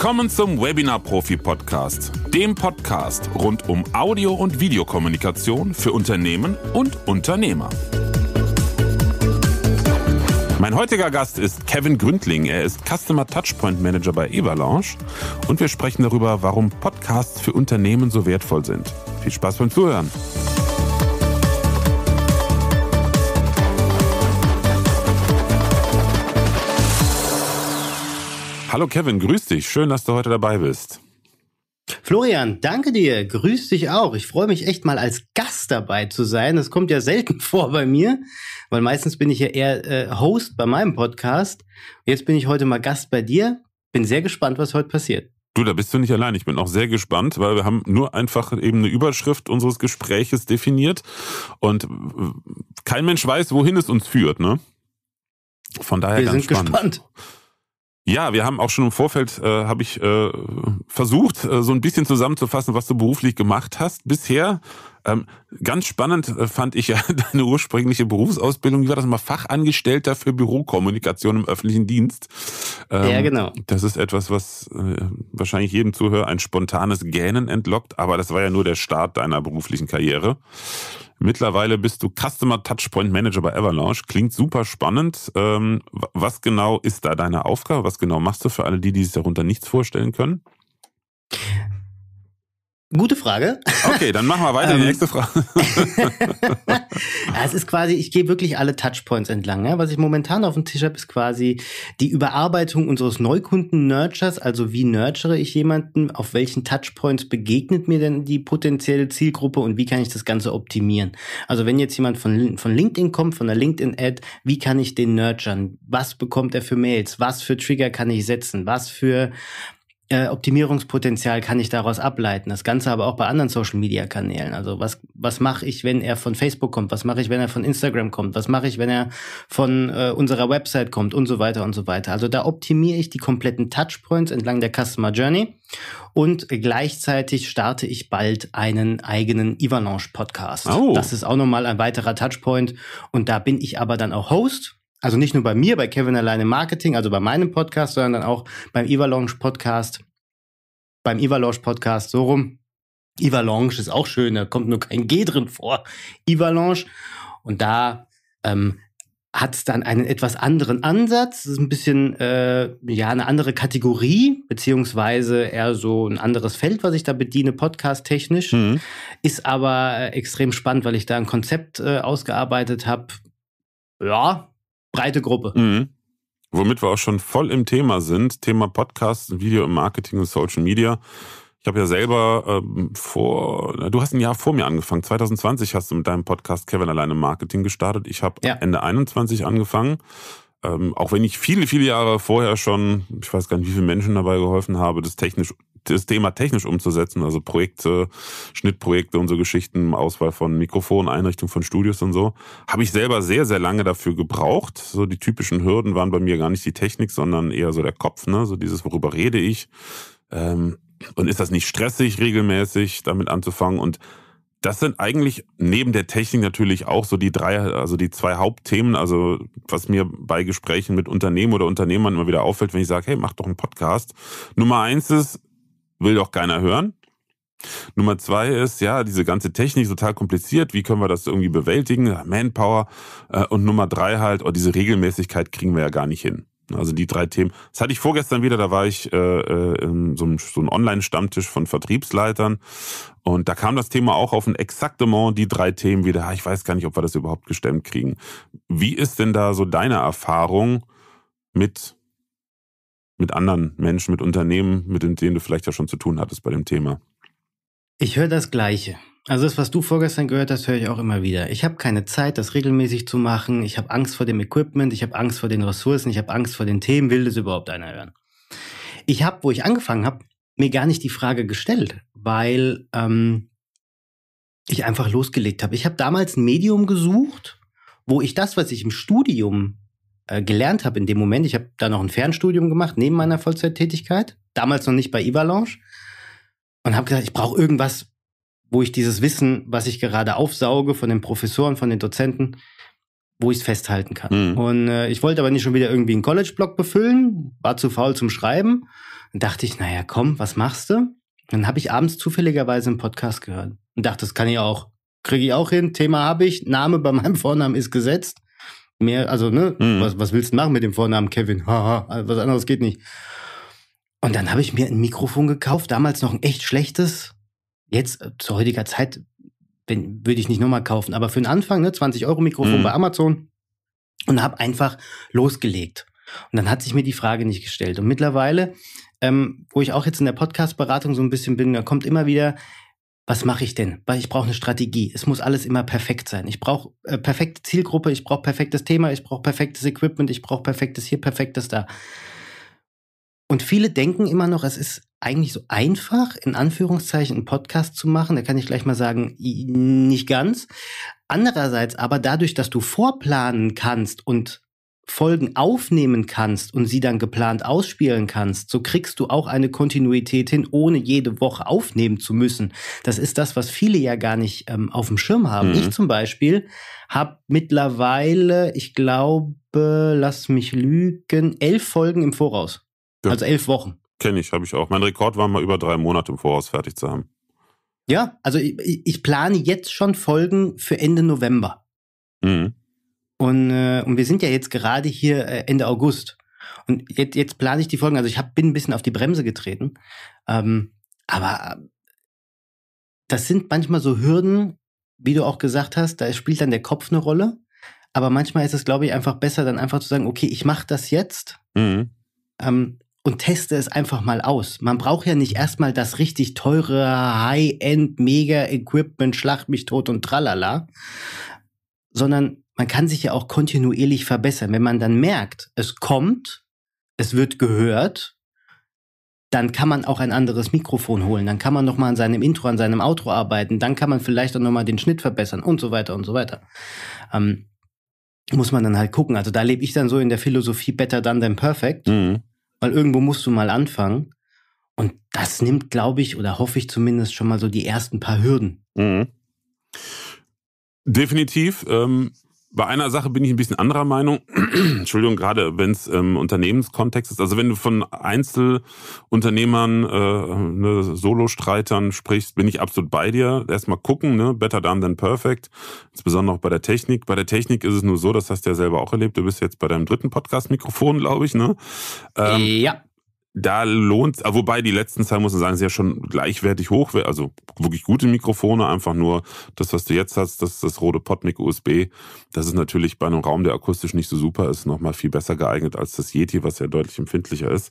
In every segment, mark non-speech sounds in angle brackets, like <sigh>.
Willkommen zum Webinar Profi Podcast, dem Podcast rund um Audio- und Videokommunikation für Unternehmen und Unternehmer. Mein heutiger Gast ist Kevin Gründling. Er ist Customer Touchpoint Manager bei Evalanche und wir sprechen darüber, warum Podcasts für Unternehmen so wertvoll sind. Viel Spaß beim Zuhören. Hallo Kevin, grüß dich. Schön, dass du heute dabei bist. Florian, danke dir. Grüß dich auch. Ich freue mich echt mal als Gast dabei zu sein. Das kommt ja selten <laughs> vor bei mir, weil meistens bin ich ja eher äh, Host bei meinem Podcast. Jetzt bin ich heute mal Gast bei dir. Bin sehr gespannt, was heute passiert. Du, da bist du nicht allein. Ich bin auch sehr gespannt, weil wir haben nur einfach eben eine Überschrift unseres Gespräches definiert und äh, kein Mensch weiß, wohin es uns führt, ne? Von daher wir ganz sind spannend. gespannt. Ja, wir haben auch schon im Vorfeld, äh, habe ich äh, versucht, äh, so ein bisschen zusammenzufassen, was du beruflich gemacht hast bisher. Ähm, ganz spannend äh, fand ich ja <laughs> deine ursprüngliche Berufsausbildung. Wie war das mal? Fachangestellter für Bürokommunikation im öffentlichen Dienst. Ähm, ja, genau. Das ist etwas, was äh, wahrscheinlich jedem Zuhörer ein spontanes Gähnen entlockt, aber das war ja nur der Start deiner beruflichen Karriere. Mittlerweile bist du Customer Touchpoint Manager bei Avalanche. Klingt super spannend. Ähm, was genau ist da deine Aufgabe? Was genau machst du für alle die, die sich darunter nichts vorstellen können? Gute Frage. Okay, dann machen wir weiter. die ähm. nächste Frage. ja, <laughs> es ist quasi, ich gehe wirklich alle Touchpoints entlang. Ja? Was ich momentan auf dem Tisch habe, ist quasi die Überarbeitung unseres Neukunden-Nurtures. Also wie nurture ich jemanden? Auf welchen Touchpoints begegnet mir denn die potenzielle Zielgruppe und wie kann ich das Ganze optimieren? Also wenn jetzt jemand von, von LinkedIn kommt, von der LinkedIn-Ad, wie kann ich den nurturen? Was bekommt er für Mails? Was für Trigger kann ich setzen? Was für äh, Optimierungspotenzial kann ich daraus ableiten. Das Ganze aber auch bei anderen Social-Media-Kanälen. Also was, was mache ich, wenn er von Facebook kommt? Was mache ich, wenn er von Instagram kommt? Was mache ich, wenn er von äh, unserer Website kommt? Und so weiter und so weiter. Also da optimiere ich die kompletten Touchpoints entlang der Customer Journey und gleichzeitig starte ich bald einen eigenen Ivalanche-Podcast. Oh. Das ist auch nochmal ein weiterer Touchpoint. Und da bin ich aber dann auch Host also nicht nur bei mir, bei Kevin alleine Marketing, also bei meinem Podcast, sondern auch beim Evalanche Podcast, beim Evalanche Podcast, so rum. Evalanche ist auch schön, da kommt nur kein G drin vor. Evalanche. Und da ähm, hat es dann einen etwas anderen Ansatz. Das ist ein bisschen, äh, ja, eine andere Kategorie, beziehungsweise eher so ein anderes Feld, was ich da bediene, podcast-technisch. Mhm. Ist aber äh, extrem spannend, weil ich da ein Konzept äh, ausgearbeitet habe. Ja, breite Gruppe. Mhm. Womit wir auch schon voll im Thema sind, Thema Podcast, Video im Marketing und Social Media. Ich habe ja selber ähm, vor, du hast ein Jahr vor mir angefangen. 2020 hast du mit deinem Podcast Kevin alleine Marketing gestartet. Ich habe ja. Ende 21 angefangen. Ähm, auch wenn ich viele, viele Jahre vorher schon, ich weiß gar nicht, wie viele Menschen dabei geholfen habe, das technisch das Thema technisch umzusetzen, also Projekte, Schnittprojekte und so Geschichten, Auswahl von Mikrofonen, Einrichtung von Studios und so, habe ich selber sehr, sehr lange dafür gebraucht. So die typischen Hürden waren bei mir gar nicht die Technik, sondern eher so der Kopf, ne? so dieses, worüber rede ich. Ähm, und ist das nicht stressig, regelmäßig damit anzufangen? Und das sind eigentlich neben der Technik natürlich auch so die drei, also die zwei Hauptthemen, also was mir bei Gesprächen mit Unternehmen oder Unternehmern immer wieder auffällt, wenn ich sage, hey, mach doch einen Podcast. Nummer eins ist, will doch keiner hören. Nummer zwei ist, ja, diese ganze Technik ist total kompliziert. Wie können wir das irgendwie bewältigen? Manpower. Äh, und Nummer drei halt, oh, diese Regelmäßigkeit kriegen wir ja gar nicht hin. Also die drei Themen. Das hatte ich vorgestern wieder, da war ich äh, äh in so einem, so einem Online-Stammtisch von Vertriebsleitern und da kam das Thema auch auf und exaktement die drei Themen wieder. Ich weiß gar nicht, ob wir das überhaupt gestemmt kriegen. Wie ist denn da so deine Erfahrung mit mit anderen Menschen, mit Unternehmen, mit denen du vielleicht ja schon zu tun hattest bei dem Thema? Ich höre das Gleiche. Also das, was du vorgestern gehört hast, höre ich auch immer wieder. Ich habe keine Zeit, das regelmäßig zu machen. Ich habe Angst vor dem Equipment, ich habe Angst vor den Ressourcen, ich habe Angst vor den Themen. Will das überhaupt einer hören? Ich habe, wo ich angefangen habe, mir gar nicht die Frage gestellt, weil ähm, ich einfach losgelegt habe. Ich habe damals ein Medium gesucht, wo ich das, was ich im Studium äh, gelernt habe in dem Moment, ich habe da noch ein Fernstudium gemacht, neben meiner Vollzeittätigkeit, damals noch nicht bei Ivalanche, und habe gesagt, ich brauche irgendwas, wo ich dieses Wissen, was ich gerade aufsauge von den Professoren, von den Dozenten, wo ich es festhalten kann. Mhm. Und äh, ich wollte aber nicht schon wieder irgendwie einen college block befüllen, war zu faul zum Schreiben. Und dachte ich, naja, komm, was machst du? Dann habe ich abends zufälligerweise einen Podcast gehört und dachte, das kann ich auch. Kriege ich auch hin, Thema habe ich, Name bei meinem Vornamen ist gesetzt mehr, also, ne, mhm. was, was willst du machen mit dem Vornamen Kevin? Haha, was anderes geht nicht. Und dann habe ich mir ein Mikrofon gekauft, damals noch ein echt schlechtes. Jetzt, äh, zu heutiger Zeit, würde ich nicht nochmal kaufen, aber für den Anfang, ne, 20 Euro Mikrofon mhm. bei Amazon und habe einfach losgelegt. Und dann hat sich mir die Frage nicht gestellt. Und mittlerweile, ähm, wo ich auch jetzt in der Podcast-Beratung so ein bisschen bin, da kommt immer wieder, was mache ich denn? Weil ich brauche eine Strategie. Es muss alles immer perfekt sein. Ich brauche äh, perfekte Zielgruppe, ich brauche perfektes Thema, ich brauche perfektes Equipment, ich brauche perfektes hier, perfektes da. Und viele denken immer noch, es ist eigentlich so einfach, in Anführungszeichen einen Podcast zu machen. Da kann ich gleich mal sagen, nicht ganz. Andererseits aber dadurch, dass du vorplanen kannst und Folgen aufnehmen kannst und sie dann geplant ausspielen kannst, so kriegst du auch eine Kontinuität hin, ohne jede Woche aufnehmen zu müssen. Das ist das, was viele ja gar nicht ähm, auf dem Schirm haben. Mhm. Ich zum Beispiel habe mittlerweile, ich glaube, lass mich lügen, elf Folgen im Voraus. Ja. Also elf Wochen. Kenne ich, habe ich auch. Mein Rekord war mal über drei Monate im Voraus fertig zu haben. Ja, also ich, ich plane jetzt schon Folgen für Ende November. Mhm. Und, äh, und wir sind ja jetzt gerade hier äh, Ende August. Und jetzt, jetzt plane ich die Folgen. Also ich hab, bin ein bisschen auf die Bremse getreten. Ähm, aber äh, das sind manchmal so Hürden, wie du auch gesagt hast, da spielt dann der Kopf eine Rolle. Aber manchmal ist es, glaube ich, einfach besser, dann einfach zu sagen, okay, ich mache das jetzt mhm. ähm, und teste es einfach mal aus. Man braucht ja nicht erstmal das richtig teure High-End-Mega-Equipment, Schlacht mich tot und tralala, sondern man kann sich ja auch kontinuierlich verbessern. Wenn man dann merkt, es kommt, es wird gehört, dann kann man auch ein anderes Mikrofon holen, dann kann man nochmal an seinem Intro, an seinem Outro arbeiten, dann kann man vielleicht auch nochmal den Schnitt verbessern und so weiter und so weiter. Ähm, muss man dann halt gucken. Also da lebe ich dann so in der Philosophie Better Done Than Perfect, mhm. weil irgendwo musst du mal anfangen. Und das nimmt, glaube ich, oder hoffe ich zumindest schon mal so die ersten paar Hürden. Mhm. Definitiv. Ähm, bei einer Sache bin ich ein bisschen anderer Meinung. <clears throat> Entschuldigung, gerade wenn es im ähm, Unternehmenskontext ist. Also wenn du von Einzelunternehmern, äh, ne, Solostreitern sprichst, bin ich absolut bei dir. Erstmal gucken, ne? better done than perfect. Insbesondere auch bei der Technik. Bei der Technik ist es nur so, das hast du ja selber auch erlebt. Du bist jetzt bei deinem dritten Podcast-Mikrofon, glaube ich. Ne? Ähm, ja da lohnt, ah, wobei die letzten Zahlen, muss man sagen, sind ja schon gleichwertig hoch, also wirklich gute Mikrofone, einfach nur das, was du jetzt hast, das, das rote Potmic USB, das ist natürlich bei einem Raum, der akustisch nicht so super ist, nochmal viel besser geeignet als das Yeti, was ja deutlich empfindlicher ist.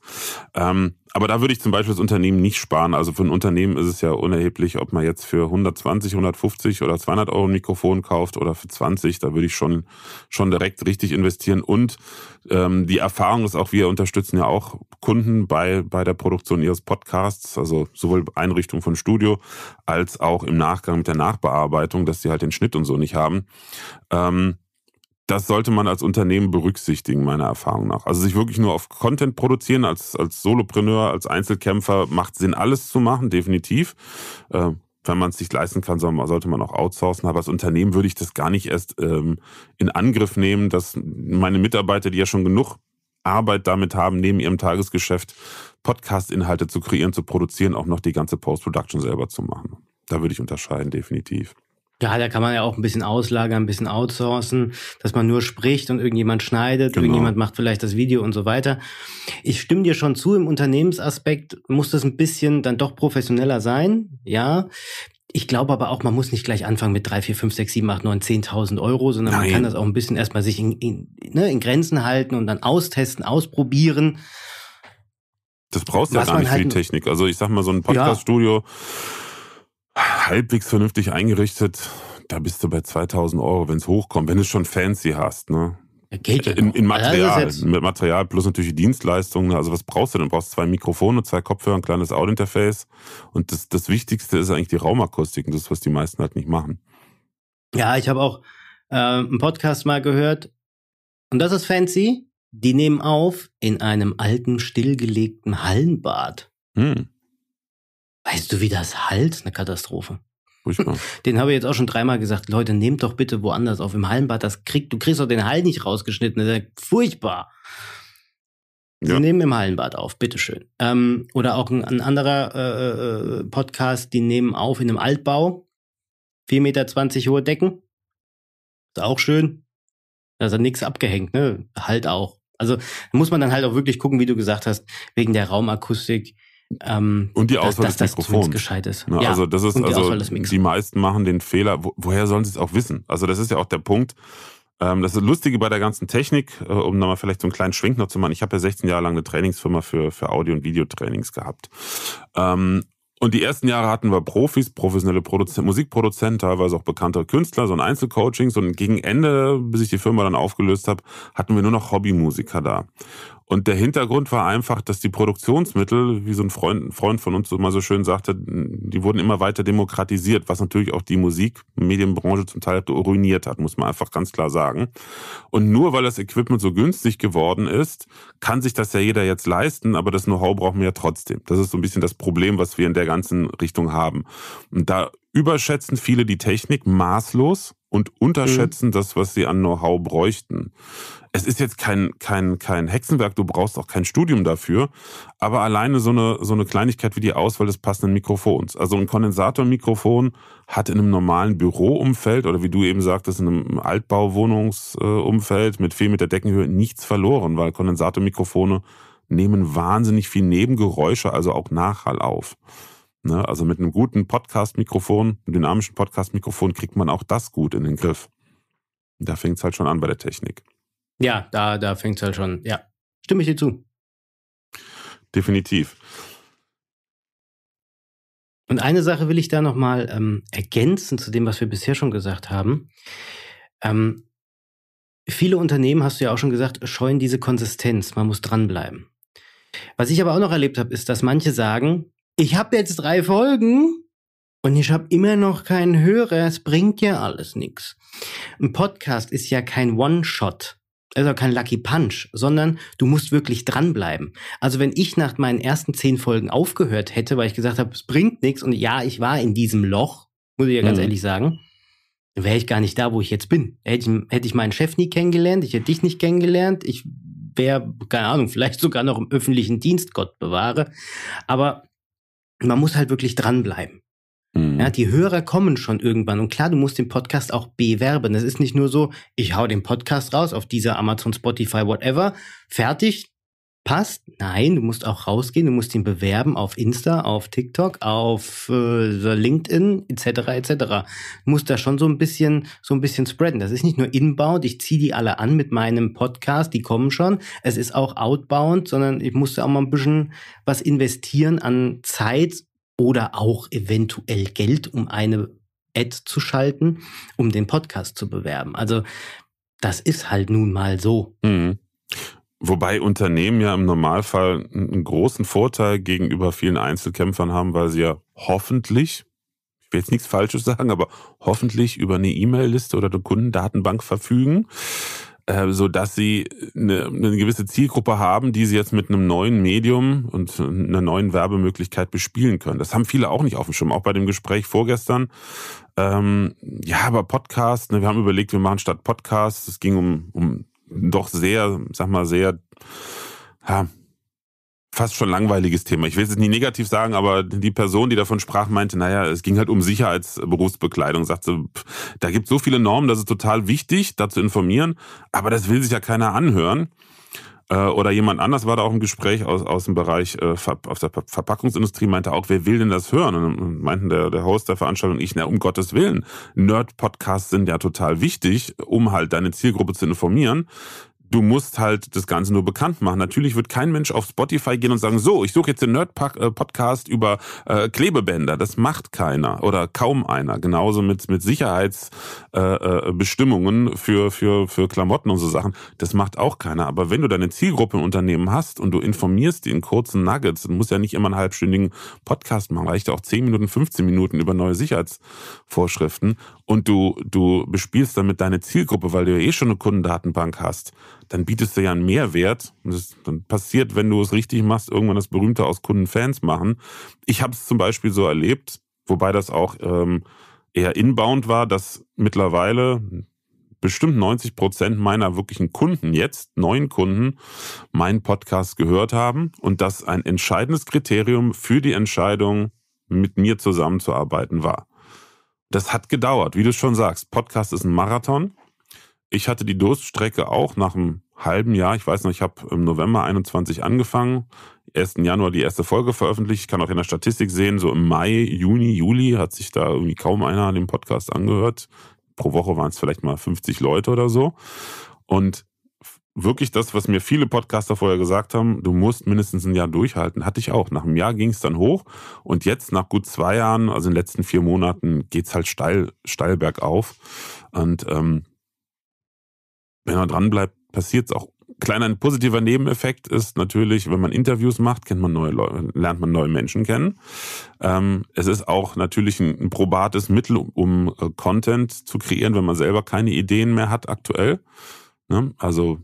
Ähm, aber da würde ich zum Beispiel das Unternehmen nicht sparen. Also für ein Unternehmen ist es ja unerheblich, ob man jetzt für 120, 150 oder 200 Euro ein Mikrofon kauft oder für 20, da würde ich schon, schon direkt richtig investieren und ähm, die Erfahrung ist auch, wir unterstützen ja auch Kunden bei, bei der Produktion ihres Podcasts, also sowohl Einrichtung von Studio als auch im Nachgang mit der Nachbearbeitung, dass sie halt den Schnitt und so nicht haben. Ähm, das sollte man als Unternehmen berücksichtigen, meiner Erfahrung nach. Also sich wirklich nur auf Content produzieren, als, als Solopreneur, als Einzelkämpfer macht Sinn, alles zu machen, definitiv. Äh, wenn man es sich leisten kann, sollte man auch outsourcen. Aber als Unternehmen würde ich das gar nicht erst ähm, in Angriff nehmen, dass meine Mitarbeiter, die ja schon genug Arbeit damit haben, neben ihrem Tagesgeschäft Podcast-Inhalte zu kreieren, zu produzieren, auch noch die ganze Post-Production selber zu machen. Da würde ich unterscheiden, definitiv. Ja, da kann man ja auch ein bisschen auslagern, ein bisschen outsourcen, dass man nur spricht und irgendjemand schneidet, genau. irgendjemand macht vielleicht das Video und so weiter. Ich stimme dir schon zu, im Unternehmensaspekt muss das ein bisschen dann doch professioneller sein, ja. Ich glaube aber auch, man muss nicht gleich anfangen mit drei, vier, fünf, sechs, sieben, acht, neun, zehntausend Euro, sondern Nein. man kann das auch ein bisschen erstmal sich in, in, ne, in Grenzen halten und dann austesten, ausprobieren. Das brauchst du ja gar nicht halt für die Technik. Also ich sag mal, so ein Podcaststudio ja. halbwegs vernünftig eingerichtet, da bist du bei 2000 Euro, wenn es hochkommt, wenn du schon fancy hast. Ne? geht ja in, in Material. Also mit Material plus natürlich Dienstleistungen. Also was brauchst du denn? Du brauchst zwei Mikrofone, zwei Kopfhörer, ein kleines Audiointerface. Und das, das Wichtigste ist eigentlich die Raumakustik. Und das ist, was die meisten halt nicht machen. Ja, ich habe auch äh, einen Podcast mal gehört. Und das ist fancy. Die nehmen auf in einem alten, stillgelegten Hallenbad. Hm. Weißt du, wie das halt? Eine Katastrophe. Furchtbar. <laughs> Den habe ich jetzt auch schon dreimal gesagt, Leute, nehmt doch bitte woanders auf. Im Hallenbad, das kriegt, du kriegst doch den Hall nicht rausgeschnitten. Das ist ja furchtbar. Sie ja. nehmen im Hallenbad auf, bitteschön. Ähm, oder auch ein, ein anderer äh, äh Podcast, die nehmen auf in einem Altbau. 4,20 Meter hohe Decken. Ist auch schön. Da ist ja nichts abgehängt, ne? Halt auch. Also muss man dann halt auch wirklich gucken, wie du gesagt hast, wegen der Raumakustik ähm, und die Auswahl dass, des dass Mikrofons. Das gescheit ist. Na, ne, ja, also das ist die also die meisten machen den Fehler. Wo, woher sollen sie es auch wissen? Also das ist ja auch der Punkt. Ähm, das ist Lustige bei der ganzen Technik, äh, um nochmal vielleicht so einen kleinen Schwenk noch zu machen. Ich habe ja 16 Jahre lang eine Trainingsfirma für, für Audio- und Videotrainings gehabt. Ähm, und die ersten Jahre hatten wir Profis, professionelle Produzent, Musikproduzenten, teilweise auch bekannte Künstler, so ein Einzelcoaching. Und gegen Ende, bis ich die Firma dann aufgelöst habe, hatten wir nur noch Hobbymusiker da. Und der Hintergrund war einfach, dass die Produktionsmittel, wie so ein Freund, ein Freund von uns immer so schön sagte, die wurden immer weiter demokratisiert, was natürlich auch die Musikmedienbranche zum Teil ruiniert hat, muss man einfach ganz klar sagen. Und nur weil das Equipment so günstig geworden ist, kann sich das ja jeder jetzt leisten, aber das Know-how brauchen wir ja trotzdem. Das ist so ein bisschen das Problem, was wir in der ganzen Richtung haben. Und da überschätzen viele die Technik maßlos und unterschätzen mhm. das, was sie an Know-how bräuchten. Es ist jetzt kein, kein, kein Hexenwerk, du brauchst auch kein Studium dafür, aber alleine so eine, so eine Kleinigkeit wie die Auswahl des passenden Mikrofons. Also ein Kondensatormikrofon hat in einem normalen Büroumfeld oder wie du eben sagtest, in einem Altbauwohnungsumfeld mit viel mit der Deckenhöhe nichts verloren, weil Kondensatormikrofone nehmen wahnsinnig viel Nebengeräusche, also auch Nachhall auf. Ne? Also mit einem guten Podcast-Mikrofon, einem dynamischen Podcast-Mikrofon kriegt man auch das gut in den Griff. Da fängt es halt schon an bei der Technik. Ja, da, da fängt es halt schon, ja. Stimme ich dir zu. Definitiv. Und eine Sache will ich da nochmal ähm, ergänzen zu dem, was wir bisher schon gesagt haben. Ähm, viele Unternehmen, hast du ja auch schon gesagt, scheuen diese Konsistenz. Man muss dranbleiben. Was ich aber auch noch erlebt habe, ist, dass manche sagen, ich habe jetzt drei Folgen und ich habe immer noch keinen Hörer. Es bringt ja alles nichts. Ein Podcast ist ja kein One-Shot. Also kein Lucky Punch, sondern du musst wirklich dranbleiben. Also wenn ich nach meinen ersten zehn Folgen aufgehört hätte, weil ich gesagt habe, es bringt nichts und ja, ich war in diesem Loch, muss ich ja ganz mhm. ehrlich sagen, dann wäre ich gar nicht da, wo ich jetzt bin. Hätte ich, hätte ich meinen Chef nie kennengelernt, ich hätte dich nicht kennengelernt, ich wäre, keine Ahnung, vielleicht sogar noch im öffentlichen Dienst, Gott bewahre. Aber man muss halt wirklich dranbleiben. Mhm. Ja, die Hörer kommen schon irgendwann. Und klar, du musst den Podcast auch bewerben. Das ist nicht nur so, ich hau den Podcast raus auf dieser Amazon, Spotify, whatever. Fertig, passt. Nein, du musst auch rausgehen, du musst ihn bewerben auf Insta, auf TikTok, auf äh, LinkedIn etc. etc. Du musst da schon so ein bisschen so ein bisschen spreaden. Das ist nicht nur inbound, ich ziehe die alle an mit meinem Podcast, die kommen schon. Es ist auch outbound, sondern ich musste auch mal ein bisschen was investieren an Zeit oder auch eventuell Geld, um eine Ad zu schalten, um den Podcast zu bewerben. Also das ist halt nun mal so. Mhm. Wobei Unternehmen ja im Normalfall einen großen Vorteil gegenüber vielen Einzelkämpfern haben, weil sie ja hoffentlich, ich will jetzt nichts Falsches sagen, aber hoffentlich über eine E-Mail-Liste oder eine Kundendatenbank verfügen, äh, so dass sie eine, eine gewisse Zielgruppe haben, die sie jetzt mit einem neuen Medium und einer neuen Werbemöglichkeit bespielen können. Das haben viele auch nicht auf dem Schirm. Auch bei dem Gespräch vorgestern ähm, ja, aber Podcast, ne, wir haben überlegt, wir machen statt Podcast, es ging um, um doch sehr, sag mal, sehr, ja, fast schon langweiliges Thema. Ich will es jetzt nicht negativ sagen, aber die Person, die davon sprach, meinte, naja, es ging halt um Sicherheitsberufsbekleidung, äh, sagte, da gibt es so viele Normen, das ist total wichtig, da zu informieren, aber das will sich ja keiner anhören. Äh, oder jemand anders war da auch im Gespräch aus, aus dem Bereich äh, auf der Verpackungsindustrie, meinte auch, wer will denn das hören? Und meinten der, der Host der Veranstaltung, ich, na, um Gottes Willen, Nerd-Podcasts sind ja total wichtig, um halt deine Zielgruppe zu informieren du musst halt das Ganze nur bekannt machen. Natürlich wird kein Mensch auf Spotify gehen und sagen, so, ich suche jetzt den Nerd-Podcast äh, über äh, Klebebänder. Das macht keiner oder kaum einer. Genauso mit, mit Sicherheitsbestimmungen äh, äh für, für, für Klamotten und so Sachen. Das macht auch keiner. Aber wenn du deine Zielgruppe im Unternehmen hast und du informierst die in kurzen Nuggets, du musst ja nicht immer einen halbstündigen Podcast machen, reicht auch 10 Minuten, 15 Minuten über neue Sicherheitsvorschriften und du, du bespielst damit deine Zielgruppe, weil du ja eh schon eine Kundendatenbank hast, dann bietest du ja einen Mehrwert. Und das dann passiert, wenn du es richtig machst, irgendwann das Berühmte aus Kundenfans machen. Ich habe es zum Beispiel so erlebt, wobei das auch ähm, eher inbound war, dass mittlerweile bestimmt 90 Prozent meiner wirklichen Kunden jetzt, neuen Kunden, meinen Podcast gehört haben und das ein entscheidendes Kriterium für die Entscheidung, mit mir zusammenzuarbeiten war das hat gedauert, wie du schon sagst. Podcast ist ein Marathon. Ich hatte die Durststrecke auch nach einem halben Jahr. Ich weiß noch, ich habe im November 21 angefangen, 1. Januar die erste Folge veröffentlicht. Ich kann auch in der Statistik sehen, so im Mai, Juni, Juli hat sich da irgendwie kaum einer an dem Podcast angehört. Pro Woche waren es vielleicht mal 50 Leute oder so. Und wirklich das, was mir viele Podcaster vorher gesagt haben, du musst mindestens ein Jahr durchhalten, hatte ich auch. Nach einem Jahr ging es dann hoch und jetzt nach gut zwei Jahren, also in den letzten vier Monaten, geht es halt steil, steil bergauf. Und ähm, wenn man dran bleibt, passiert es auch. Kleiner positiver Nebeneffekt ist natürlich, wenn man Interviews macht, kennt man neue Leute, lernt man neue Menschen kennen. Ähm, es ist auch natürlich ein, ein probates Mittel, um äh, Content zu kreieren, wenn man selber keine Ideen mehr hat aktuell. Ne? Also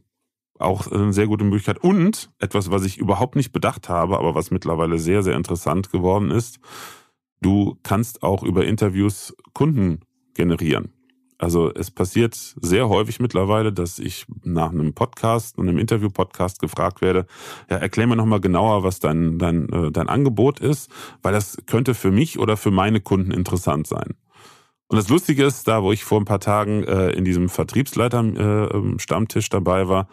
auch äh, eine sehr gute Möglichkeit. Und etwas, was ich überhaupt nicht bedacht habe, aber was mittlerweile sehr, sehr interessant geworden ist, du kannst auch über Interviews Kunden generieren. Also es passiert sehr häufig mittlerweile, dass ich nach einem Podcast und einem Interview-Podcast gefragt werde, ja, erklär mir nochmal genauer, was dein, dein, äh, dein Angebot ist, weil das könnte für mich oder für meine Kunden interessant sein. Und das Lustige ist, da wo ich vor ein paar Tagen äh, in diesem Vertriebsleiter-Stammtisch äh, ähm, dabei war,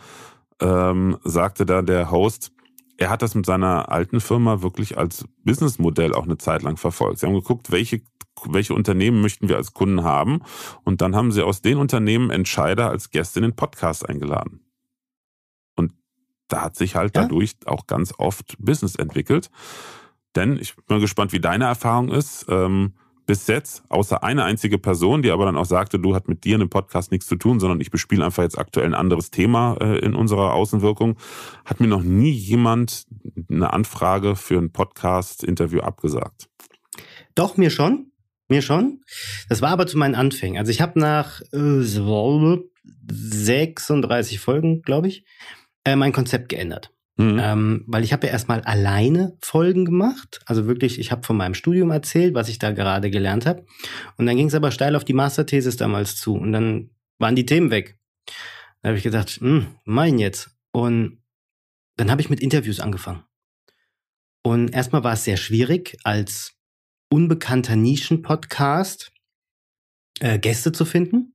ähm, sagte da der Host, er hat das mit seiner alten Firma wirklich als Businessmodell auch eine Zeit lang verfolgt. Sie haben geguckt, welche, welche Unternehmen möchten wir als Kunden haben. Und dann haben sie aus den Unternehmen Entscheider als Gäste in den Podcast eingeladen. Und da hat sich halt ja. dadurch auch ganz oft Business entwickelt. Denn ich bin mal gespannt, wie deine Erfahrung ist. Ähm, bis jetzt, außer eine einzige Person, die aber dann auch sagte, du hat mit dir in dem Podcast nichts zu tun, sondern ich bespiele einfach jetzt aktuell ein anderes Thema äh, in unserer Außenwirkung, hat mir noch nie jemand eine Anfrage für ein Podcast-Interview abgesagt. Doch, mir schon. Mir schon. Das war aber zu meinen Anfängen. Also ich habe nach äh, 36 Folgen, glaube ich, äh, mein Konzept geändert. Mhm. Ähm, weil ich habe ja erstmal alleine Folgen gemacht. Also wirklich, ich habe von meinem Studium erzählt, was ich da gerade gelernt habe. Und dann ging es aber steil auf die Masterthesis damals zu. Und dann waren die Themen weg. Da habe ich gedacht, hm, mein jetzt. Und dann habe ich mit Interviews angefangen. Und erstmal war es sehr schwierig, als unbekannter Nischen-Podcast äh, Gäste zu finden.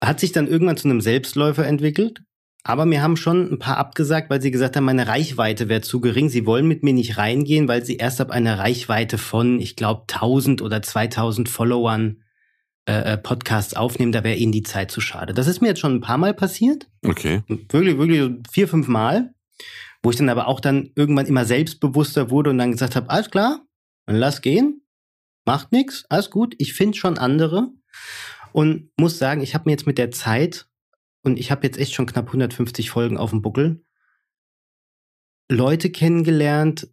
Hat sich dann irgendwann zu einem Selbstläufer entwickelt. Aber mir haben schon ein paar abgesagt, weil sie gesagt haben, meine Reichweite wäre zu gering. Sie wollen mit mir nicht reingehen, weil sie erst ab einer Reichweite von, ich glaube, 1000 oder 2000 Followern äh, äh, Podcasts aufnehmen. Da wäre ihnen die Zeit zu schade. Das ist mir jetzt schon ein paar Mal passiert. Okay. Wirklich, wirklich vier, fünf Mal. Wo ich dann aber auch dann irgendwann immer selbstbewusster wurde und dann gesagt habe, alles klar, dann lass gehen. Macht nichts, alles gut. Ich finde schon andere. Und muss sagen, ich habe mir jetzt mit der Zeit und ich habe jetzt echt schon knapp 150 Folgen auf dem Buckel, Leute kennengelernt,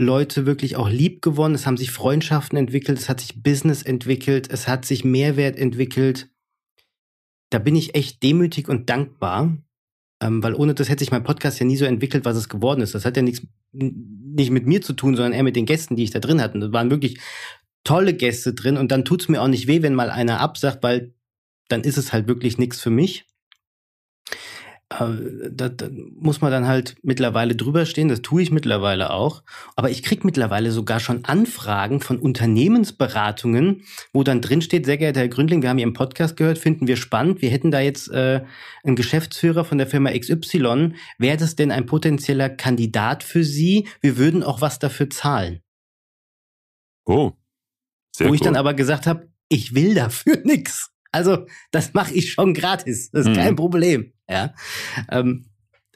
Leute wirklich auch lieb gewonnen, es haben sich Freundschaften entwickelt, es hat sich Business entwickelt, es hat sich Mehrwert entwickelt. Da bin ich echt demütig und dankbar, ähm, weil ohne das hätte sich mein Podcast ja nie so entwickelt, was es geworden ist. Das hat ja nichts nicht mit mir zu tun, sondern eher mit den Gästen, die ich da drin hatte. Da waren wirklich tolle Gäste drin und dann tut es mir auch nicht weh, wenn mal einer absagt, weil dann ist es halt wirklich nichts für mich da, da, muss man dann halt mittlerweile drüber stehen, das tue ich mittlerweile auch. Aber ich kriege mittlerweile sogar schon Anfragen von Unternehmensberatungen, wo dann drin steht, sehr geehrter Herr Gründling, wir haben Ihren Podcast gehört, finden wir spannend, wir hätten da jetzt äh, einen Geschäftsführer von der Firma XY, wäre das denn ein potenzieller Kandidat für Sie? Wir würden auch was dafür zahlen. Oh. Sehr wo cool. ich dann aber gesagt habe, ich will dafür <laughs> nichts. Also, das mache ich schon gratis. Das ist mhm. kein Problem. Ja. Ähm,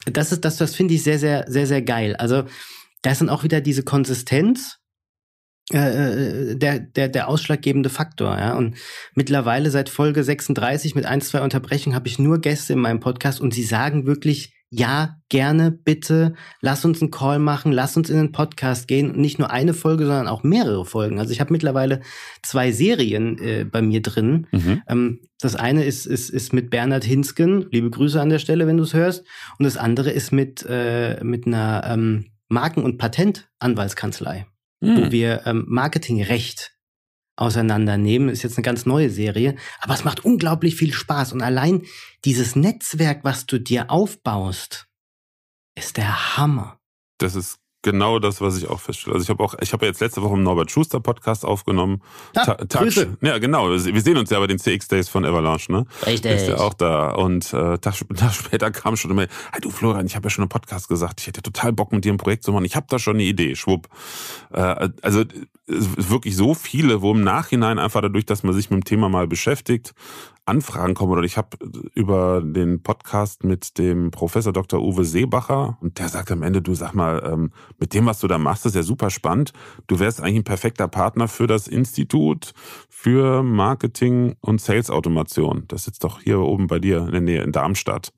das ist, das, das finde ich sehr, sehr, sehr, sehr geil. Also, da ist dann auch wieder diese Konsistenz äh, äh der, der, der ausschlaggebende Faktor. Ja? Und mittlerweile seit Folge 36 mit ein, zwei Unterbrechungen habe ich nur Gäste in meinem Podcast und sie sagen wirklich ja, gerne, bitte, lass uns einen Call machen, lass uns in den Podcast gehen. nicht nur eine Folge, sondern auch mehrere Folgen. Also ich habe mittlerweile zwei Serien äh, bei mir drin. Mhm. Ähm, das eine ist, ist, ist mit Bernhard Hinsken, liebe Grüße an der Stelle, wenn du es hörst. Und das andere ist mit, äh, mit einer ähm, Marken- und Patentanwaltskanzlei, mhm. wo wir ähm, Marketingrecht auseinandernehmen. Ist jetzt eine ganz neue Serie, aber es macht unglaublich viel Spaß. Und allein dieses Netzwerk, was du dir aufbaust, ist der Hammer. Das ist genau das, was ich auch feststelle. Also ich habe auch, ich habe jetzt letzte Woche im Norbert Schuster Podcast aufgenommen. Ta Tag, Grüße. Ja, genau. Wir sehen uns ja bei den CX Days von Avalanche, ne? Richtig. Ist ja auch da. Und äh, Tag, <laughs> Tag später kam schon immer, hey du Florian, ich habe ja schon einen Podcast gesagt, ich hätte total Bock mit dir ein Projekt zu machen. Ich habe da schon eine Idee. Schwupp. Äh, also wirklich so viele, wo im Nachhinein einfach dadurch, dass man sich mit dem Thema mal beschäftigt, Anfragen kommen oder ich habe über den Podcast mit dem Professor Dr. Uwe Seebacher und der sagt am Ende, du sag mal, ähm, mit dem, was du da machst, ist ja super spannend. Du wärst eigentlich ein perfekter Partner für das Institut für Marketing und Sales Automation. Das sitzt doch hier oben bei dir in der Nähe in Darmstadt.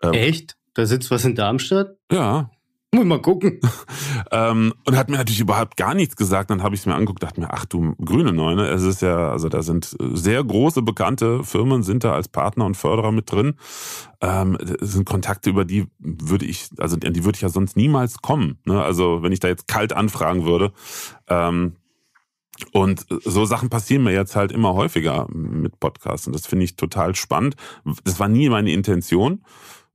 Ähm, Echt? Da sitzt was in Darmstadt? Ja, muss mal gucken. <laughs> ähm, und hat mir natürlich überhaupt gar nichts gesagt. Dann habe ich es mir angeguckt, dachte mir, ach du grüne Neune, es ist ja, also da sind sehr große bekannte Firmen sind da als Partner und Förderer mit drin. Ähm, das sind Kontakte, über die würde ich, also die würde ich ja sonst niemals kommen. Ne? Also wenn ich da jetzt kalt anfragen würde. Ähm, und so Sachen passieren mir jetzt halt immer häufiger mit Podcasts. Und das finde ich total spannend. Das war nie meine Intention.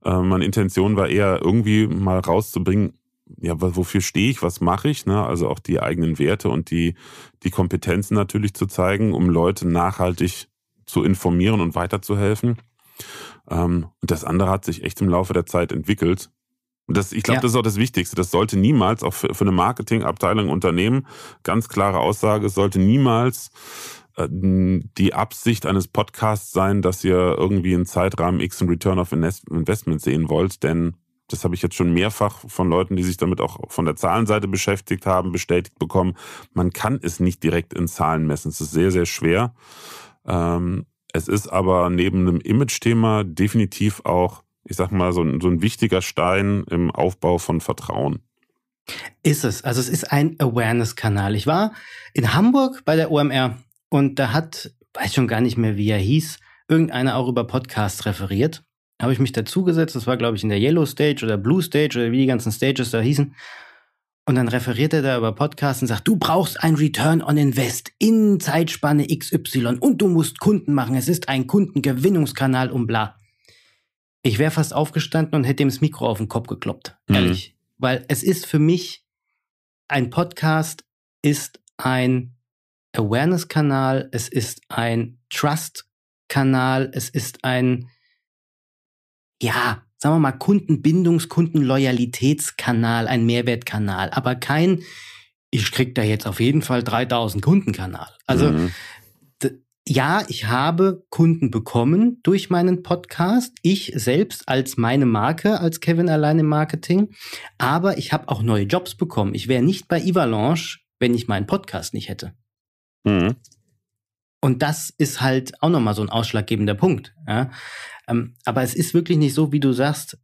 Äh, meine Intention war eher irgendwie mal rauszubringen, ja, wofür stehe ich, was mache ich, ne? Also auch die eigenen Werte und die, die Kompetenzen natürlich zu zeigen, um Leute nachhaltig zu informieren und weiterzuhelfen. Ähm, und das andere hat sich echt im Laufe der Zeit entwickelt. Und das, ich glaube, ja. das ist auch das Wichtigste. Das sollte niemals, auch für, für eine Marketingabteilung, Unternehmen, ganz klare Aussage, es sollte niemals äh, die Absicht eines Podcasts sein, dass ihr irgendwie einen Zeitrahmen X und Return of Investment sehen wollt, denn das habe ich jetzt schon mehrfach von Leuten, die sich damit auch von der Zahlenseite beschäftigt haben, bestätigt bekommen. Man kann es nicht direkt in Zahlen messen. Es ist sehr, sehr schwer. Ähm, es ist aber neben einem Image-Thema definitiv auch, ich sag mal, so ein, so ein wichtiger Stein im Aufbau von Vertrauen. Ist es. Also es ist ein Awareness-Kanal. Ich war in Hamburg bei der OMR und da hat, weiß schon gar nicht mehr, wie er hieß, irgendeiner auch über Podcasts referiert. Habe ich mich dazugesetzt, das war, glaube ich, in der Yellow Stage oder Blue Stage oder wie die ganzen Stages da hießen. Und dann referiert er da über Podcasts und sagt, du brauchst ein Return on Invest in Zeitspanne XY und du musst Kunden machen. Es ist ein Kundengewinnungskanal und bla. Ich wäre fast aufgestanden und hätte ihm das Mikro auf den Kopf gekloppt. Mhm. Ehrlich. Mhm. Weil es ist für mich, ein Podcast ist ein Awareness-Kanal, es ist ein Trust-Kanal, es ist ein, ja, sagen wir mal, Kundenbindungs-, Kundenloyalitätskanal, ein Mehrwertkanal, aber kein, ich krieg da jetzt auf jeden Fall 3000 Kundenkanal. Also, mhm. ja, ich habe Kunden bekommen durch meinen Podcast, ich selbst als meine Marke, als Kevin allein im Marketing, aber ich habe auch neue Jobs bekommen. Ich wäre nicht bei Ivalanche, wenn ich meinen Podcast nicht hätte. Mhm. Und das ist halt auch nochmal so ein ausschlaggebender Punkt. Ja? Ähm, aber es ist wirklich nicht so, wie du sagst,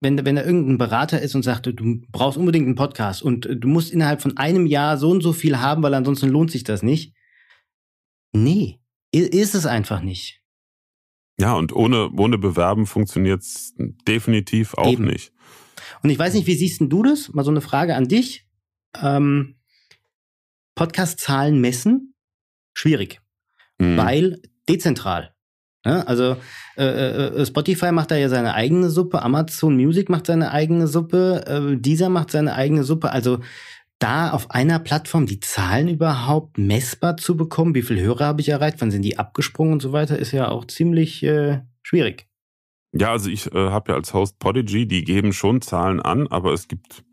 wenn, wenn da irgendein Berater ist und sagt, du brauchst unbedingt einen Podcast und du musst innerhalb von einem Jahr so und so viel haben, weil ansonsten lohnt sich das nicht. Nee, ist es einfach nicht. Ja, und ohne, ohne Bewerben funktioniert es definitiv auch Eben. nicht. Und ich weiß nicht, wie siehst du das? Mal so eine Frage an dich. Ähm, Podcast-Zahlen messen? Schwierig, mhm. weil dezentral. Ja, also äh, äh, äh, Spotify macht da ja seine eigene Suppe, Amazon Music macht seine eigene Suppe, äh, Deezer macht seine eigene Suppe. Also da auf einer Plattform die Zahlen überhaupt messbar zu bekommen, wie viele Hörer habe ich erreicht, wann sind die abgesprungen und so weiter, ist ja auch ziemlich äh, schwierig. Ja, also ich äh, habe ja als Host Podigy, die geben schon Zahlen an, aber es gibt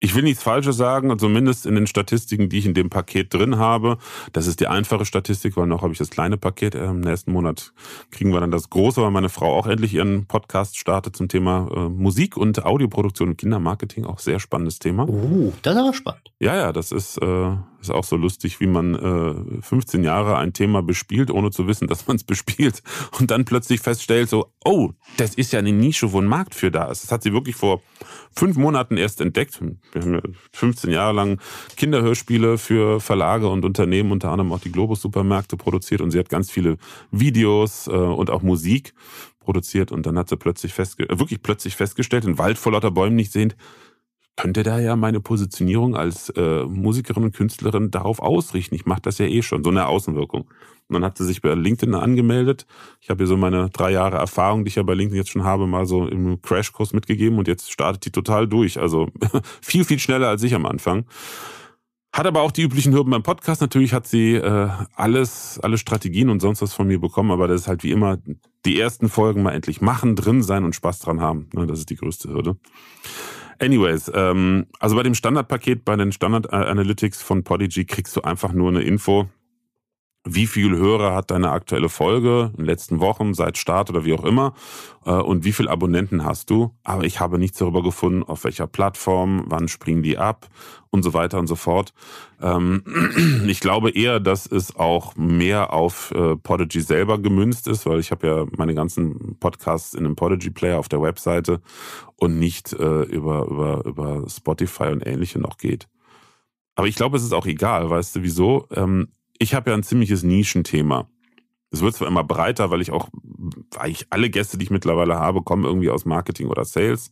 ich will nichts Falsches sagen, zumindest in den Statistiken, die ich in dem Paket drin habe. Das ist die einfache Statistik, weil noch habe ich das kleine Paket. Äh, Im nächsten Monat kriegen wir dann das große, weil meine Frau auch endlich ihren Podcast startet zum Thema äh, Musik und Audioproduktion und Kindermarketing. Auch sehr spannendes Thema. Uh, das ist aber spannend. Ja, ja, das ist. Äh, ist auch so lustig, wie man äh, 15 Jahre ein Thema bespielt, ohne zu wissen, dass man es <laughs> bespielt. Und dann plötzlich feststellt, so, oh, das ist ja eine Nische, wo ein Markt für da ist. Das hat sie wirklich vor fünf Monaten erst entdeckt. Wir haben ja 15 Jahre lang Kinderhörspiele für Verlage und Unternehmen, unter anderem auch die Globus-Supermärkte produziert. Und sie hat ganz viele Videos äh, und auch Musik produziert. Und dann hat sie plötzlich festge äh, wirklich plötzlich festgestellt, einen Wald vor lauter Bäumen nicht sehend, könnte da ja meine Positionierung als äh, Musikerin und Künstlerin darauf ausrichten. Ich mache das ja eh schon, so eine Außenwirkung. Und dann hat sie sich bei LinkedIn angemeldet. Ich habe ihr so meine drei Jahre Erfahrung, die ich ja bei LinkedIn jetzt schon habe, mal so im Crashkurs mitgegeben und jetzt startet die total durch. Also <laughs> viel, viel schneller als ich am Anfang. Hat aber auch die üblichen Hürden beim Podcast. Natürlich hat sie äh, alles, alle Strategien und sonst was von mir bekommen, aber das ist halt wie immer die ersten Folgen mal endlich machen, drin sein und Spaß dran haben. Ne, das ist die größte Hürde. Anyways, ähm, also bei dem Standardpaket, bei den Standard äh, Analytics von Podigy kriegst du einfach nur eine Info, wie viel Hörer hat deine aktuelle Folge in den letzten Wochen, seit Start oder wie auch immer, äh, und wie viele Abonnenten hast du. Aber ich habe nichts darüber gefunden, auf welcher Plattform, wann springen die ab und so weiter und so fort. Ähm, <clears throat> ich glaube eher, dass es auch mehr auf äh, Podigy selber gemünzt ist, weil ich habe ja meine ganzen Podcasts in einem Podigy-Player auf der Webseite und nicht äh, über, über, über Spotify und ähnliche noch geht. Aber ich glaube, es ist auch egal, weißt du wieso? Ähm, ich habe ja ein ziemliches Nischenthema. Es wird zwar immer breiter, weil ich auch, eigentlich alle Gäste, die ich mittlerweile habe, kommen irgendwie aus Marketing oder Sales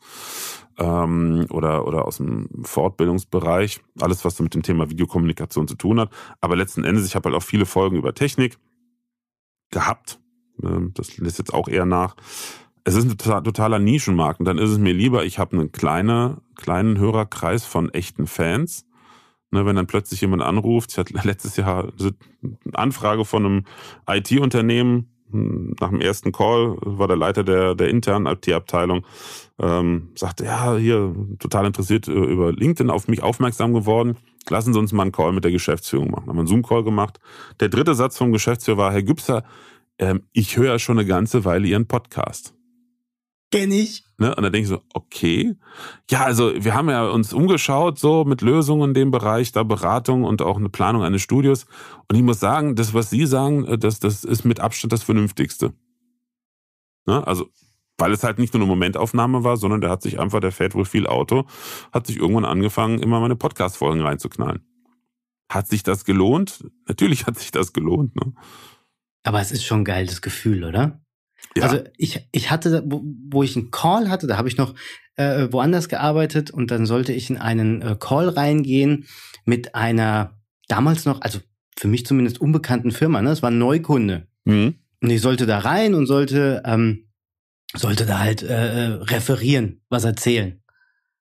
ähm, oder, oder aus dem Fortbildungsbereich. Alles, was so mit dem Thema Videokommunikation zu tun hat. Aber letzten Endes, ich habe halt auch viele Folgen über Technik gehabt. Ähm, das lässt jetzt auch eher nach. Es ist ein totaler Nischenmarkt und dann ist es mir lieber, ich habe einen kleine, kleinen Hörerkreis von echten Fans Ne, wenn dann plötzlich jemand anruft, ich hatte <laughs> letztes Jahr eine Anfrage von einem IT-Unternehmen, hm, nach dem ersten Call war der Leiter der, der internen IT-Abteilung, ähm, sagte, ja, hier total interessiert äh, über LinkedIn auf mich aufmerksam geworden. Lassen Sie uns mal einen Call mit der Geschäftsführung machen. Haben wir einen Zoom-Call gemacht. Der dritte Satz vom Geschäftsführer war, Herr Gübser, ähm, ich höre schon eine ganze Weile Ihren Podcast. Kenne ich. Ne? Und da denke ich so, okay. Ja, also wir haben ja uns umgeschaut, so mit Lösungen in dem Bereich, da Beratung und auch eine Planung eines Studios. Und ich muss sagen, das, was Sie sagen, äh, das, das ist mit Abstand das Vernünftigste. Ne? Also, weil es halt nicht nur eine Momentaufnahme war, sondern der hat sich einfach, der fährt wohl viel Auto, hat sich irgendwann angefangen, immer meine Podcast-Folgen reinzuknallen. Hat sich das gelohnt? Natürlich hat sich das gelohnt. Ne? Aber es ist schon ein geiles Gefühl, oder? Ja. Also ich, ich hatte, wo wo ich einen Call hatte, da habe ich noch äh, woanders gearbeitet und dann sollte ich in einen äh, Call reingehen mit einer damals noch, also für mich zumindest unbekannten Firma, ne? Das war ein Neukunde. Mhm. Und ich sollte da rein und sollte, ähm, sollte da halt äh, äh referieren, was erzählen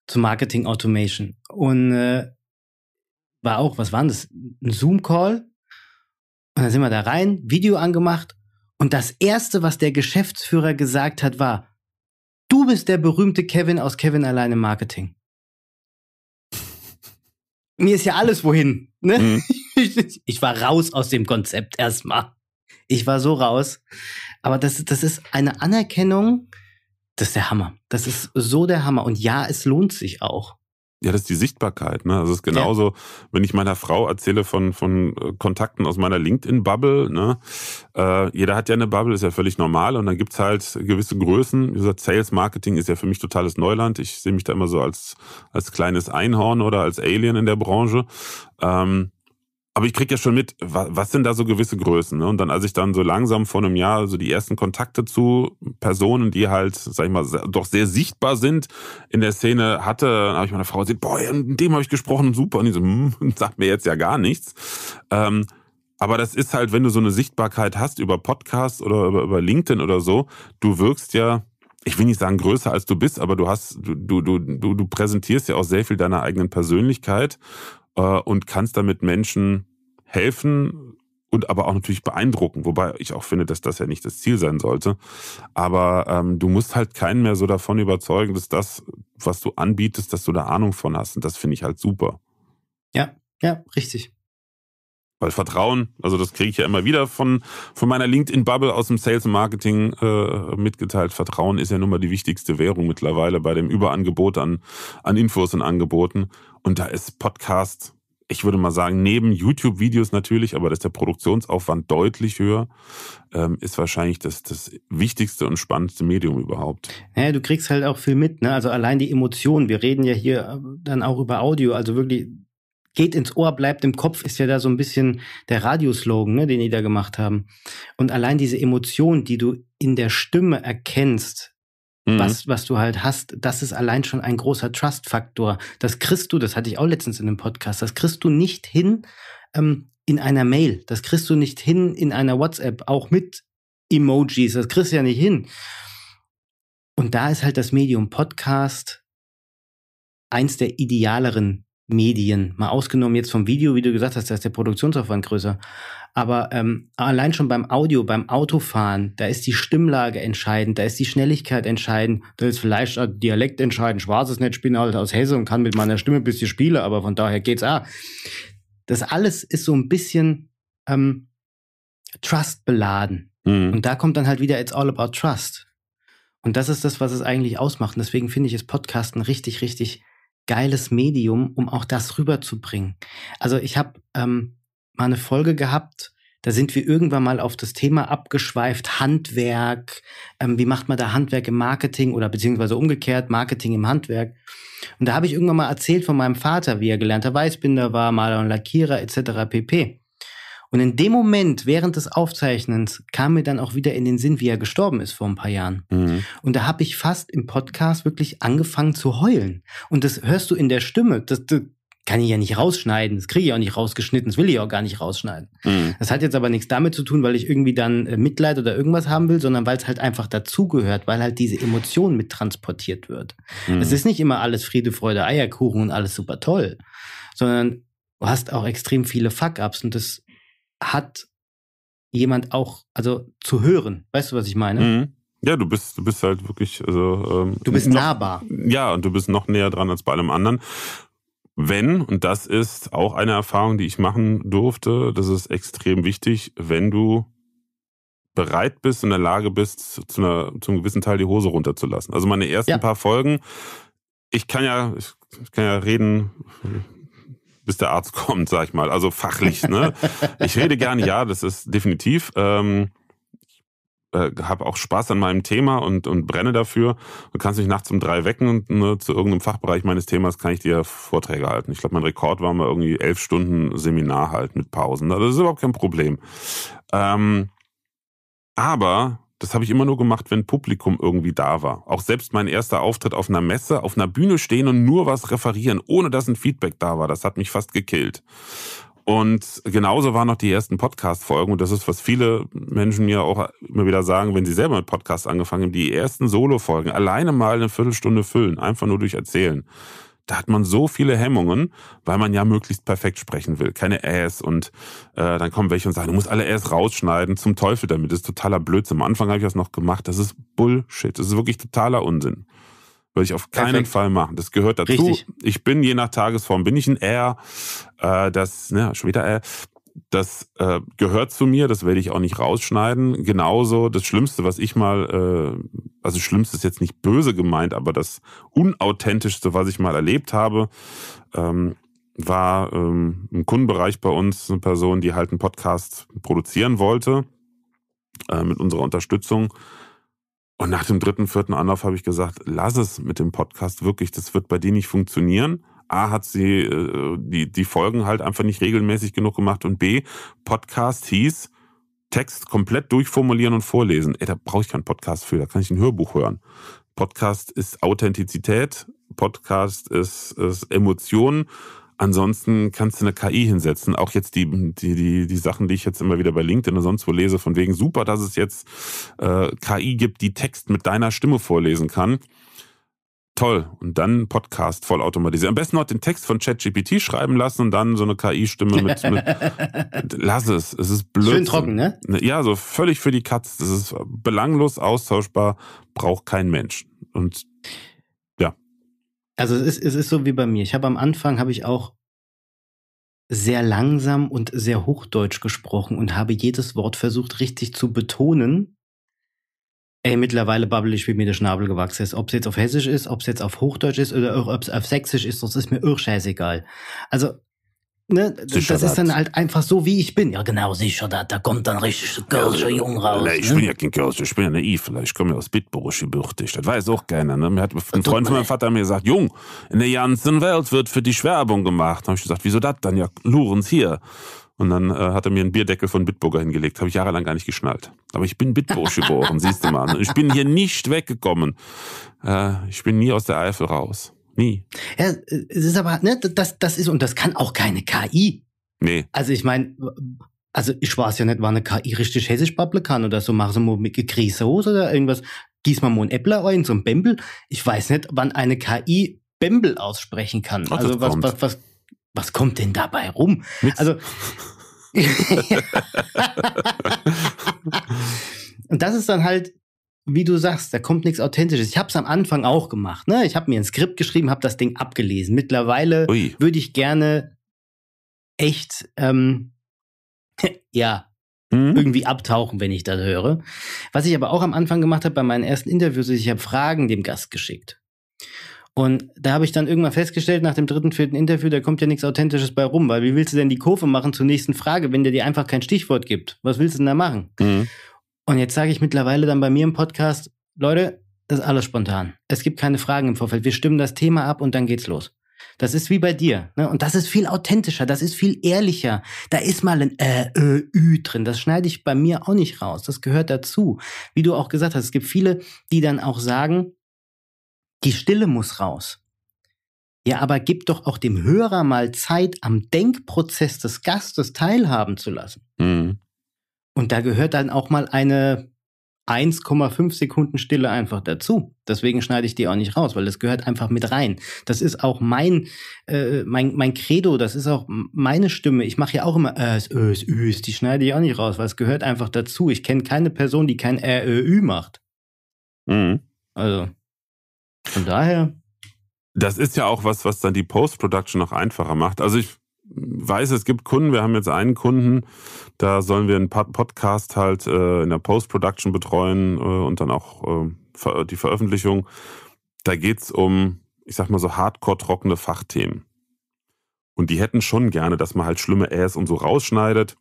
zu Marketing Automation. Und äh, war auch, was waren das? Ein Zoom-Call. Und dann sind wir da rein, Video angemacht und das Erste, was der Geschäftsführer gesagt hat, war, du bist der berühmte Kevin aus Kevin alleine Marketing. <laughs> Mir ist ja alles wohin. Ne? Mhm. <laughs> Ich war raus aus dem Konzept erstmal. Ich war so raus. Aber das, das ist eine Anerkennung, das ist der Hammer. Das ist so der Hammer. Und ja, es lohnt sich auch. Ja, das ist die Sichtbarkeit. Ne? Das also ist genauso, ja. wenn ich meiner Frau erzähle von, von äh, Kontakten aus meiner LinkedIn-Bubble. Ne? Äh, jeder hat ja eine Bubble, ist ja völlig normal. Und dann gibt's halt gewisse Größen. Wie gesagt, Sales Marketing ist ja für mich totales Neuland. Ich sehe mich da immer so als, als kleines Einhorn oder als Alien in der Branche. Ähm, aber ich kriege ja schon mit, was, was sind da so gewisse Größen? Ne? Und dann, als ich dann so langsam vor einem Jahr so die ersten Kontakte zu Personen, die halt, sag ich mal, doch sehr sichtbar sind in der Szene hatte, habe ich meine Frau gesagt, boah, mit dem habe ich gesprochen, super. Und die so, hm, <laughs> sagt mir jetzt ja gar nichts. Ähm, aber das ist halt, wenn du so eine Sichtbarkeit hast über Podcasts oder über, über LinkedIn oder so, du wirkst ja, ich will nicht sagen größer als du bist, aber du hast, du, du, du, du präsentierst ja auch sehr viel deiner eigenen Persönlichkeit äh, und kannst damit Menschen helfen und aber auch natürlich beeindrucken, wobei ich auch finde, dass das ja nicht das Ziel sein sollte. Aber ähm, du musst halt keinen mehr so davon überzeugen, dass das, was du anbietest, dass du da Ahnung von hast. Und das finde ich halt super. Ja, ja, richtig. Weil Vertrauen, also das kriege ich ja immer wieder von, von meiner LinkedIn-Bubble aus dem Sales und Marketing äh, mitgeteilt. Vertrauen ist ja nun mal die wichtigste Währung mittlerweile bei dem Überangebot an, an Infos und Angeboten. Und da ist Podcast, ich würde mal sagen, neben YouTube-Videos natürlich, aber ist der Produktionsaufwand deutlich höher, ähm, ist wahrscheinlich das, das wichtigste und spannendste Medium überhaupt. Naja, du kriegst halt auch viel mit, ne? Also allein die Emotionen. Wir reden ja hier ähm, dann auch über Audio, also wirklich geht ins Ohr, bleibt im Kopf, ist ja da so ein bisschen der Radioslogan, ne, den die da gemacht haben. Und allein diese Emotion, die du in der Stimme erkennst, mhm. was, was du halt hast, das ist allein schon ein großer Trust-Faktor. Das kriegst du, das hatte ich auch letztens in einem Podcast, das kriegst du nicht hin ähm, in einer Mail, das kriegst du nicht hin in einer WhatsApp, auch mit Emojis, das kriegst du ja nicht hin. Und da ist halt das Medium Podcast eins der idealeren Medien. Mal ausgenommen jetzt vom Video, wie du gesagt hast, da ist der Produktionsaufwand größer. Aber ähm, allein schon beim Audio, beim Autofahren, da ist die Stimmlage entscheidend, da ist die Schnelligkeit entscheidend, da ist vielleicht auch Dialekt entscheidend. Schwarzes Netz, bin halt aus Hesse und kann mit meiner Stimme ein bisschen spielen, aber von daher geht's auch. Das alles ist so ein bisschen ähm, Trust beladen. Mhm. Und da kommt dann halt wieder It's all about Trust. Und das ist das, was es eigentlich ausmacht. Und deswegen finde ich es Podcasten richtig, richtig geiles Medium, um auch das rüberzubringen. Also ich habe ähm, mal eine Folge gehabt, da sind wir irgendwann mal auf das Thema abgeschweift, Handwerk, ähm, wie macht man da Handwerk im Marketing oder beziehungsweise umgekehrt, Marketing im Handwerk. Und da habe ich irgendwann mal erzählt von meinem Vater, wie er gelernter Weißbinder war, Maler und Lackierer etc. pp. Und in dem Moment, während des Aufzeichnens, kam mir dann auch wieder in den Sinn, wie er gestorben ist vor ein paar Jahren. Mhm. Und da habe ich fast im Podcast wirklich angefangen zu heulen. Und das hörst du in der Stimme. Das, das kann ich ja nicht rausschneiden. Das kriege ich auch nicht rausgeschnitten. Das will ich auch gar nicht rausschneiden. Mhm. Das hat jetzt aber nichts damit zu tun, weil ich irgendwie dann äh, Mitleid oder irgendwas haben will, sondern weil es halt einfach dazugehört, weil halt diese Emotion mit transportiert wird. Mhm. Es ist nicht immer alles Friede, Freude, Eierkuchen und alles super toll, sondern du hast auch extrem viele Fuck-ups und das hat jemand auch, also zu hören. Weißt du, was ich meine? Mhm. Ja, du bist, du bist halt wirklich, also ähm, du bist noch, nahbar. Ja, und du bist noch näher dran als bei allem anderen. Wenn, und das ist auch eine Erfahrung, die ich machen durfte, das ist extrem wichtig, wenn du bereit bist, in der Lage bist, zu einer, zum gewissen Teil die Hose runterzulassen. Also meine ersten ja. paar Folgen, ich kann ja, ich kann ja reden, bis der Arzt <laughs> kommt, sag ich mal. Also fachlich, ne? ich rede gerne, ja, das ist definitiv. Ähm, äh, habe auch Spaß an meinem Thema und, und brenne dafür. Du kannst mich nachts um drei wecken und ne, zu irgendeinem Fachbereich meines Themas kann ich dir Vorträge halten. Ich glaube, mein Rekord war mal irgendwie elf Stunden Seminar halt mit Pausen. Also das ist überhaupt kein Problem. Ähm, aber das habe ich immer nur gemacht, wenn Publikum irgendwie da war. Auch selbst mein erster Auftritt auf einer Messe, auf einer Bühne stehen und nur was referieren, ohne dass ein Feedback da war, das hat mich fast gekillt. Und genauso waren noch die ersten Podcast-Folgen. Und das ist, was viele Menschen mir auch immer wieder sagen, wenn sie selber mit Podcasts angefangen haben. Die ersten Solo-Folgen alleine mal eine Viertelstunde füllen, einfach nur durch Erzählen da hat man so viele Hemmungen, weil man ja möglichst perfekt sprechen will. Keine Äs und äh, dann kommen welche und sagen, du musst alle Äs rausschneiden, zum Teufel damit. Das ist totaler Blödsinn. Am Anfang habe ich das noch gemacht. Das ist Bullshit. Das ist wirklich totaler Unsinn. Würde ich auf keinen Perfekt. Fall machen. Das gehört dazu. Richtig. Ich bin je nach Tagesform, bin ich ein R, äh, das, ne, später R, das äh, gehört zu mir, das werde ich auch nicht rausschneiden. Genauso das Schlimmste, was ich mal, äh, also Schlimmste ist jetzt nicht böse gemeint, aber das Unauthentischste, was ich mal erlebt habe, ähm, war ähm, im Kundenbereich bei uns eine Person, die halt einen Podcast produzieren wollte äh, mit unserer Unterstützung. Und nach dem dritten, vierten Anlauf habe ich gesagt, lass es mit dem Podcast wirklich, das wird bei dir nicht funktionieren. A hat sie äh, die, die Folgen halt einfach nicht regelmäßig genug gemacht und B, Podcast hieß Text komplett durchformulieren und vorlesen. Ey, da brauche ich keinen Podcast für, da kann ich ein Hörbuch hören. Podcast ist Authentizität, Podcast ist, ist Emotionen. Ansonsten kannst du eine KI hinsetzen. Auch jetzt die, die, die, die Sachen, die ich jetzt immer wieder bei LinkedIn oder sonst wo lese, von wegen super, dass es jetzt äh, KI gibt, die Text mit deiner Stimme vorlesen kann. Toll. Und dann Podcast vollautomatisiert. Am besten noch den Text von ChatGPT schreiben lassen und dann so eine KI-Stimme mit, mit <laughs> Lass es. Es ist blöd. Schön trocken, ne? ne? Ja, so völlig für die Katz. Das ist belanglos austauschbar, braucht kein Mensch. Und ja. Also es ist, es ist so wie bei mir. Ich habe am Anfang habe ich auch sehr langsam und sehr hochdeutsch gesprochen und habe jedes Wort versucht richtig zu betonen, Ey, mittlerweile babbel ich, wie mir der Schnabel gewachsen ist. Ob es jetzt auf Hessisch ist, ob es jetzt auf Hochdeutsch ist oder ob es auf Sächsisch ist, das ist mir irr scheißegal. Also, ne, sicher das ist dann halt einfach so, wie ich bin. Ja, genau, sicher, da, da kommt dann richtig der Kirsche Jung raus. ich ne? bin ja kein Kirsche, ich bin ja naiv. Ich komme ja aus Bitburg ich gebürtig. Das weiß auch keiner. Ne? Mir hat ein Freund von meinem Vater mir gesagt, Jung, in der ganzen Welt wird für dich Werbung gemacht. Da habe ich gesagt, wieso das dann? Ja, Lurens hier. Und dann äh, hat er mir einen Bierdeckel von Bitburger hingelegt. Habe ich jahrelang gar nicht geschnallt. Aber ich bin Bitburg geboren, <laughs> siehst du mal. Ich bin hier nicht weggekommen. Äh, ich bin nie aus der Eifel raus. Nie. Ja, es ist aber, ne, das, das ist, und das kann auch keine KI. Nee. Also ich meine, also ich weiß ja nicht, wann eine KI richtig hessisch babbeln kann oder so, machen sie mal mit Grießhose oder irgendwas. Gieß mal mal einen Äppler rein, so ein Bembel. Ich weiß nicht, wann eine KI Bembel aussprechen kann. Ach, also was, was, was, was kommt denn dabei rum? Mit also und das ist dann halt, wie du sagst, da kommt nichts Authentisches. Ich habe es am Anfang auch gemacht. Ne? Ich habe mir ein Skript geschrieben, habe das Ding abgelesen. Mittlerweile würde ich gerne echt, ähm, <laughs> ja, mhm. irgendwie abtauchen, wenn ich das höre. Was ich aber auch am Anfang gemacht habe bei meinen ersten Interviews, ist, ich habe Fragen dem Gast geschickt. Und da habe ich dann irgendwann festgestellt, nach dem dritten, vierten Interview, da kommt ja nichts Authentisches bei rum, weil wie willst du denn die Kurve machen zur nächsten Frage, wenn der dir einfach kein Stichwort gibt? Was willst du denn da machen? Mhm. Und jetzt sage ich mittlerweile dann bei mir im Podcast, Leute, das ist alles spontan. Es gibt keine Fragen im Vorfeld. Wir stimmen das Thema ab und dann geht's los. Das ist wie bei dir. Ne? Und das ist viel authentischer, das ist viel ehrlicher. Da ist mal ein äh, ö, äh, ü drin. Das schneide ich bei mir auch nicht raus. Das gehört dazu. Wie du auch gesagt hast, es gibt viele, die dann auch sagen, die Stille muss raus. Ja, aber gib doch auch dem Hörer mal Zeit, am Denkprozess des Gastes teilhaben zu lassen. Mhm. Und da gehört dann auch mal eine 1,5 Sekunden Stille einfach dazu. Deswegen schneide ich die auch nicht raus, weil das gehört einfach mit rein. Das ist auch mein, äh, mein, mein Credo, das ist auch meine Stimme. Ich mache ja auch immer Äs, äh, Ös, äh, Üs, die schneide ich auch nicht raus, weil es gehört einfach dazu. Ich kenne keine Person, die kein Ä, äh, Ö, Ü macht. Mhm. Also. Von daher. Das ist ja auch was, was dann die Post-Production noch einfacher macht. Also ich weiß, es gibt Kunden, wir haben jetzt einen Kunden, da sollen wir einen Podcast halt äh, in der Post-Production betreuen äh, und dann auch äh, die Veröffentlichung. Da geht es um, ich sag mal so hardcore trockene Fachthemen. Und die hätten schon gerne, dass man halt schlimme Äs und so rausschneidet,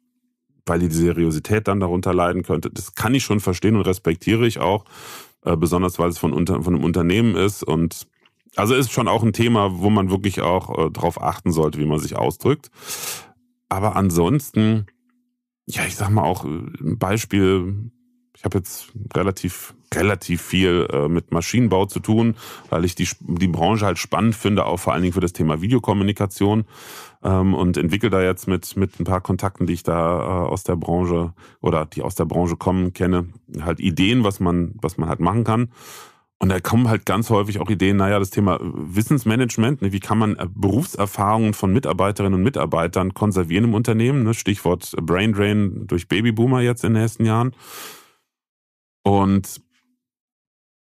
weil die Seriosität dann darunter leiden könnte. Das kann ich schon verstehen und respektiere ich auch äh, besonders weil es von, unter, von einem Unternehmen ist und also ist schon auch ein Thema, wo man wirklich auch äh, darauf achten sollte, wie man sich ausdrückt. Aber ansonsten, ja, ich sag mal auch äh, ein Beispiel. Ich habe jetzt relativ relativ viel äh, mit Maschinenbau zu tun, weil ich die, die Branche halt spannend finde, auch vor allen Dingen für das Thema Videokommunikation ähm, und entwickle da jetzt mit, mit ein paar Kontakten, die ich da äh, aus der Branche oder die aus der Branche kommen, kenne, halt Ideen, was man, was man halt machen kann. Und da kommen halt ganz häufig auch Ideen, naja, das Thema Wissensmanagement, ne, wie kann man äh, Berufserfahrungen von Mitarbeiterinnen und Mitarbeitern konservieren im Unternehmen, ne, Stichwort Braindrain durch Babyboomer jetzt in den nächsten Jahren. Und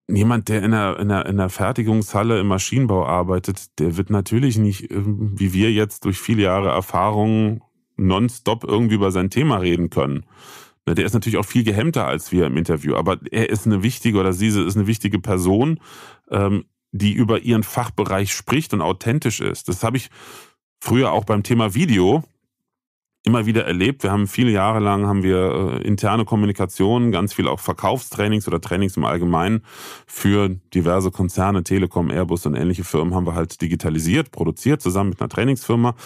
jemand, der in der, in, der, in der Fertigungshalle im Maschinenbau arbeitet, der wird natürlich nicht, ähm, wie wir jetzt durch viele Jahre Erfahrung, nonstop irgendwie über sein Thema reden können. Ne, der ist natürlich auch viel gehemmter als wir im Interview, aber er ist eine wichtige oder sie ist eine wichtige Person, ähm, die über ihren Fachbereich spricht und authentisch ist. Das habe ich früher auch beim Thema Video immer wieder erlebt. Wir haben viele Jahre lang haben wir äh, interne Kommunikation, ganz viel auch Verkaufstrainings oder Trainings im Allgemeinen für diverse Konzerne, Telekom, Airbus und ähnliche Firmen haben wir halt digitalisiert, produziert zusammen mit einer Trainingsfirma.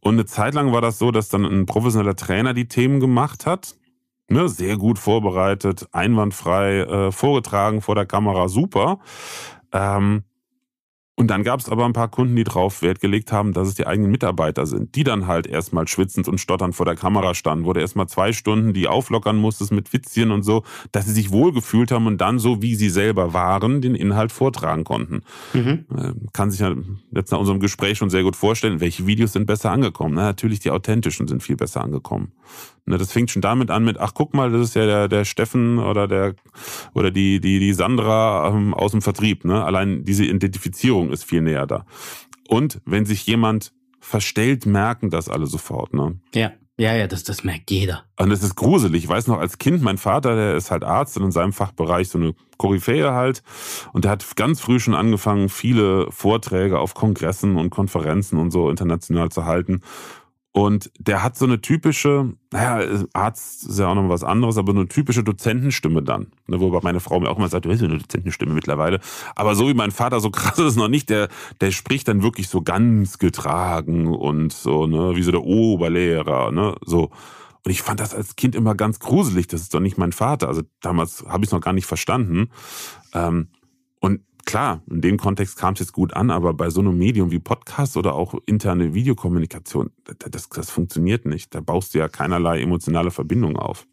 Und eine Zeit lang war das so, dass dann ein professioneller Trainer die Themen gemacht hat, ne, sehr gut vorbereitet, einwandfrei äh, vorgetragen vor der Kamera, super. Ähm, und dann gab es aber ein paar Kunden, die drauf Wert gelegt haben, dass es die eigenen Mitarbeiter sind, die dann halt erstmal schwitzend und stotternd vor der Kamera standen, wurde erstmal zwei Stunden, die auflockern musstest mit Witzchen und so, dass sie sich wohlgefühlt haben und dann so, wie sie selber waren, den Inhalt vortragen konnten. Mhm. Ähm, kann sich ja jetzt nach unserem Gespräch schon sehr gut vorstellen, welche Videos sind besser angekommen. Na, natürlich die authentischen sind viel besser angekommen. Ne, das fängt schon damit an mit, ach guck mal, das ist ja der, der Steffen oder der oder die, die, die Sandra ähm, aus dem Vertrieb. Ne? Allein diese Identifizierung ist viel näher da. Und wenn sich jemand verstellt, merken das alle sofort. Ne? Ja. Ja, ja, das, das merkt jeder. Und es ist gruselig. Ich weiß noch, als Kind, mein Vater, der ist halt Arzt und in seinem Fachbereich so eine Koryphäe halt. Und der hat ganz früh schon angefangen, viele Vorträge auf Kongressen und Konferenzen und so international zu halten. Und der hat so eine typische, naja, Arzt ist ja auch noch was anderes, aber eine typische Dozentenstimme dann. Ne, wobei meine Frau mir auch immer sagt, du hast eine Dozentenstimme mittlerweile. Aber so wie mein Vater, so <laughs> krass ist es noch nicht, der, der spricht dann wirklich so ganz getragen und so, ne, wie so der Oberlehrer, ne, so. Und ich fand das als Kind immer ganz gruselig, das ist doch nicht mein Vater. Also damals habe ich es noch gar nicht verstanden. Ähm, und klar, in dem Kontext kam es jetzt gut an, aber bei so einem Medium wie Podcast oder auch interne Videokommunikation, das, das funktioniert nicht. Da baust du ja keinerlei emotionale Verbindung auf.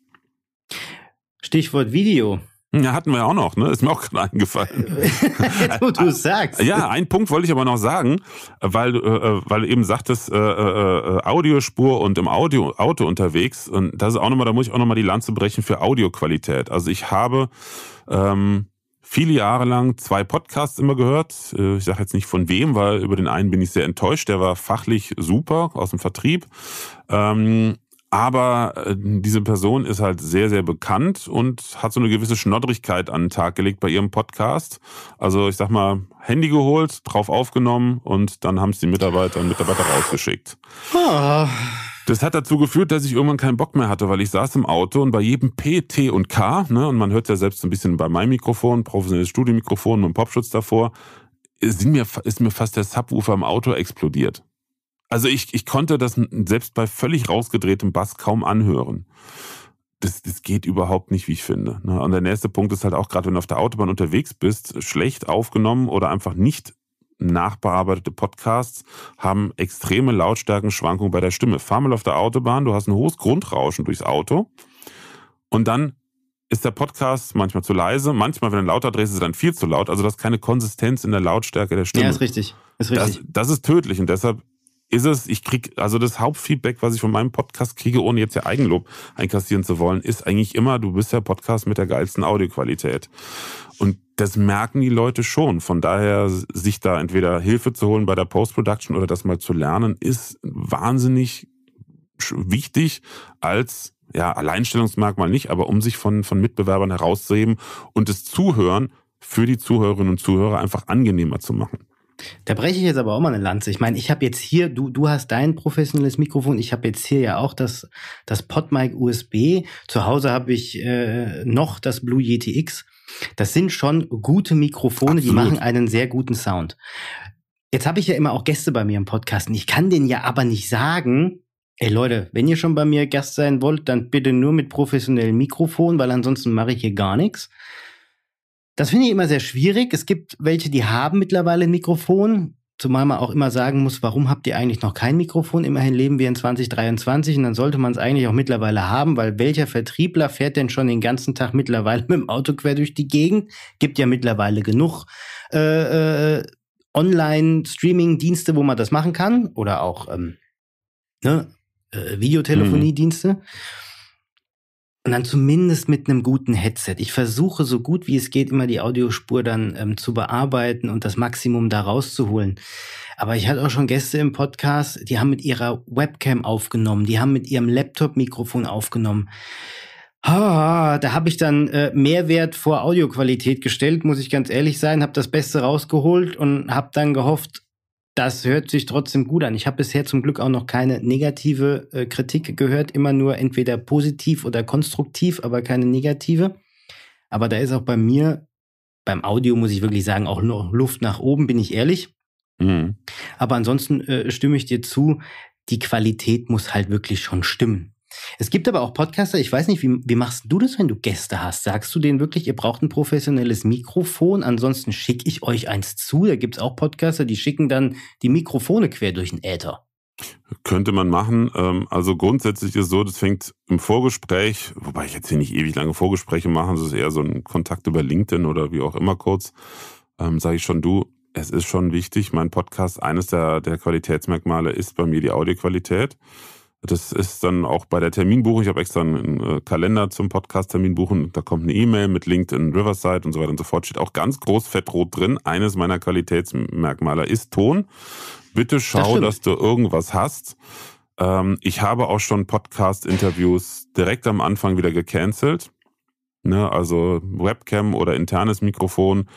Stichwort Video. Ja, hatten wir ja auch noch, ne? Ist mir auch gerade eingefallen. <laughs> du, du sagst. Ja, einen Punkt wollte ich aber noch sagen, weil, äh, äh, weil du eben sagtest, äh, äh, äh, Audiospur und im Audio, Auto unterwegs. Und das ist auch nochmal, da muss ich auch nochmal die Lanze brechen für Audioqualität. Also ich habe ähm, viele Jahre lang zwei Podcasts immer gehört. Äh, ich sage jetzt nicht von wem, weil über den einen bin ich sehr enttäuscht. Der war fachlich super aus dem Vertrieb. Ähm, aber äh, diese Person ist halt sehr, sehr bekannt und hat so eine gewisse Schnoddrigkeit an den Tag gelegt bei ihrem Podcast. Also ich sag mal, Handy geholt, drauf aufgenommen und dann haben es die Mitarbeiter und Mitarbeiter rausgeschickt. Ah. Das hat dazu geführt, dass ich irgendwann keinen Bock mehr hatte, weil ich saß im Auto und bei jedem P, T und K, ne, und man hört ja selbst ein bisschen bei meinem Mikrofon, professionelles Studiomikrofon mit Popschutz davor, ist mir, ist mir fast der Subwoofer im Auto explodiert. Also ich, ich konnte das selbst bei völlig rausgedrehtem Bass kaum anhören. Das, das geht überhaupt nicht, wie ich finde. Ne? Und der nächste Punkt ist halt auch gerade, wenn du auf der Autobahn unterwegs bist, schlecht aufgenommen oder einfach nicht nachbearbeitete Podcasts haben extreme Lautstärkenschwankungen bei der Stimme. Fahr mal auf der Autobahn, du hast ein hohes Grundrauschen durchs Auto und dann ist der Podcast manchmal zu leise, manchmal, wenn du lauter drehst, ist er dann viel zu laut. Also, du hast keine Konsistenz in der Lautstärke der Stimme. Ja, ist richtig. Ist richtig. Das, das ist tödlich und deshalb ist es, ich kriege, also das Hauptfeedback, was ich von meinem Podcast kriege, ohne jetzt ja Eigenlob einkassieren zu wollen, ist eigentlich immer, du bist der Podcast mit der geilsten Audioqualität. Und das merken die Leute schon. Von daher, sich da entweder Hilfe zu holen bei der Post-Production oder das mal zu lernen, ist wahnsinnig wichtig als ja, Alleinstellungsmerkmal nicht, aber um sich von, von Mitbewerbern herauszuheben und das Zuhören für die Zuhörerinnen und Zuhörer einfach angenehmer zu machen. Da breche ich jetzt aber auch mal eine Lanze. Ich meine, ich habe jetzt hier, du, du hast dein professionelles Mikrofon, ich habe jetzt hier ja auch das, das PodMic USB. Zu Hause habe ich äh, noch das Blue Yeti X. Das sind schon gute Mikrofone, Absolut. die machen einen sehr guten Sound. Jetzt habe ich ja immer auch Gäste bei mir im Podcast ich kann denen ja aber nicht sagen, ey Leute, wenn ihr schon bei mir Gast sein wollt, dann bitte nur mit professionellem Mikrofon, weil ansonsten mache ich hier gar nichts. Das finde ich immer sehr schwierig. Es gibt welche, die haben mittlerweile ein Mikrofon. Zumal man auch immer sagen muss, warum habt ihr eigentlich noch kein Mikrofon? Immerhin leben wir in 2023 und dann sollte man es eigentlich auch mittlerweile haben, weil welcher Vertriebler fährt denn schon den ganzen Tag mittlerweile <laughs> mit dem Auto quer durch die Gegend? Gibt ja mittlerweile genug äh, äh, Online-Streaming-Dienste, wo man das machen kann oder auch ähm, ne, äh, Videotelefoniedienste. Mhm. Und dann zumindest mit einem guten Headset. Ich versuche so gut wie es geht immer die Audiospur dann ähm, zu bearbeiten und das Maximum da rauszuholen. Aber ich hatte auch schon Gäste im Podcast, die haben mit ihrer Webcam aufgenommen, die haben mit ihrem Laptop-Mikrofon aufgenommen. Ah, da habe ich dann äh, Mehrwert vor Audioqualität gestellt, muss ich ganz ehrlich sein, habe das Beste rausgeholt und habe dann gehofft, das hört sich trotzdem gut an. Ich habe bisher zum Glück auch noch keine negative äh, Kritik gehört, immer nur entweder positiv oder konstruktiv, aber keine negative. Aber da ist auch bei mir, beim Audio muss ich wirklich sagen, auch noch Luft nach oben, bin ich ehrlich. Mhm. Aber ansonsten äh, stimme ich dir zu, die Qualität muss halt wirklich schon stimmen. Es gibt aber auch Podcaster, ich weiß nicht, wie, wie machst du das, wenn du Gäste hast? Sagst du denen wirklich, ihr braucht ein professionelles Mikrofon, ansonsten schicke ich euch eins zu. Da gibt es auch Podcaster, die schicken dann die Mikrofone quer durch den Äther. Könnte man machen. Ähm, also grundsätzlich ist es so, das fängt im Vorgespräch, wobei ich jetzt hier nicht ewig lange Vorgespräche mache, das ist eher so ein Kontakt über LinkedIn oder wie auch immer kurz, ähm, sage ich schon, du, es ist schon wichtig, mein Podcast, eines der, der Qualitätsmerkmale ist bei mir die Audioqualität. Das ist dann auch bei der Terminbuchung. Ich habe extra einen äh, Kalender zum Podcast-Termin buchen. Da kommt eine E-Mail mit LinkedIn, Riverside und so weiter und so fort. Steht auch ganz groß fettrot drin. Eines meiner Qualitätsmerkmale ist Ton. Bitte schau, das dass du irgendwas hast. Ähm, ich habe auch schon Podcast-Interviews direkt am Anfang wieder gecancelt. Ne, also Webcam oder internes Mikrofon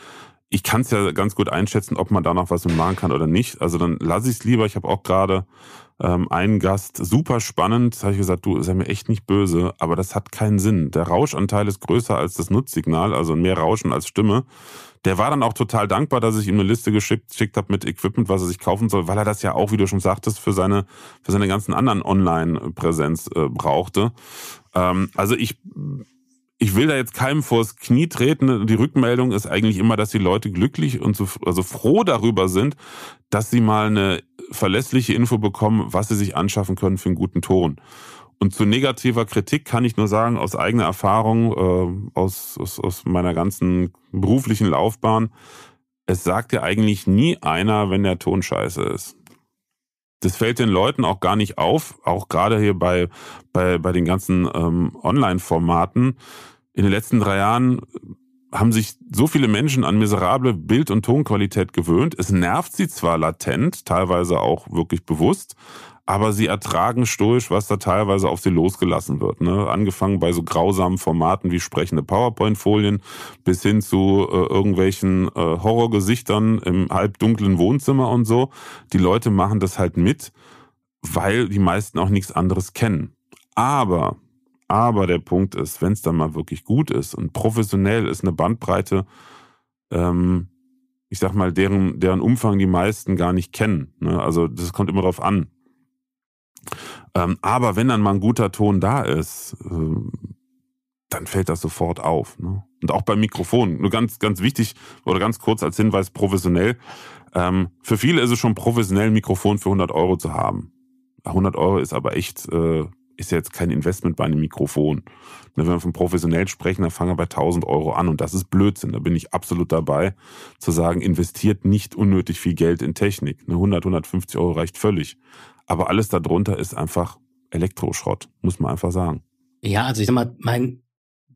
ich kann es ja ganz gut einschätzen, ob man da noch was machen kann oder nicht. Also dann lasse ich es lieber. Ich habe auch gerade ähm, einen Gast, super spannend, habe ich gesagt, du, sei mir echt nicht böse, aber das hat keinen Sinn. Der Rauschanteil ist größer als das Nutzsignal, also mehr Rauschen als Stimme. Der war dann auch total dankbar, dass ich ihm eine Liste geschickt, geschickt habe mit Equipment, was er sich kaufen soll, weil er das ja auch, wie du schon sagtest, für seine, für seine ganzen anderen Online-Präsenz äh, brauchte. Ähm, also ich ich will da jetzt keinem vors Knie treten. Die Rückmeldung ist eigentlich immer, dass die Leute glücklich und so, also froh darüber sind, dass sie mal eine verlässliche Info bekommen, was sie sich anschaffen können für einen guten Ton. Und zu negativer Kritik kann ich nur sagen, aus eigener Erfahrung, äh, aus, aus, aus meiner ganzen beruflichen Laufbahn, es sagt ja eigentlich nie einer, wenn der Ton scheiße ist das fällt den Leuten auch gar nicht auf, auch gerade hier bei, bei, bei den ganzen ähm, Online-Formaten. In den letzten drei Jahren haben sich so viele Menschen an miserable Bild- und Tonqualität gewöhnt. Es nervt sie zwar latent, teilweise auch wirklich bewusst, aber sie ertragen stoisch, was da teilweise auf sie losgelassen wird. Ne? Angefangen bei so grausamen Formaten wie sprechende PowerPoint-Folien bis hin zu äh, irgendwelchen äh, Horrorgesichtern im halbdunklen Wohnzimmer und so. Die Leute machen das halt mit, weil die meisten auch nichts anderes kennen. Aber, aber der Punkt ist, wenn es dann mal wirklich gut ist und professionell ist eine Bandbreite, ähm, ich sag mal, deren, deren Umfang die meisten gar nicht kennen. Ne? Also das kommt immer darauf an ähm, aber wenn dann mal ein guter Ton da ist, äh, dann fällt das sofort auf. Ne? Und auch beim Mikrofon. Nur ganz, ganz wichtig oder ganz kurz als Hinweis professionell. Ähm, für viele ist es schon professionell, ein Mikrofon für 100 Euro zu haben. 100 Euro ist aber echt, äh, ist ja jetzt kein Investment bei einem Mikrofon. Ne, wenn wir von professionell sprechen, dann fangen wir bei 1000 Euro an und das ist Blödsinn. Da bin ich absolut dabei zu sagen, investiert nicht unnötig viel Geld in Technik. 100, ne, 150 Euro reicht völlig. Aber alles darunter ist einfach Elektroschrott, muss man einfach sagen. Ja, also ich sag mal, mein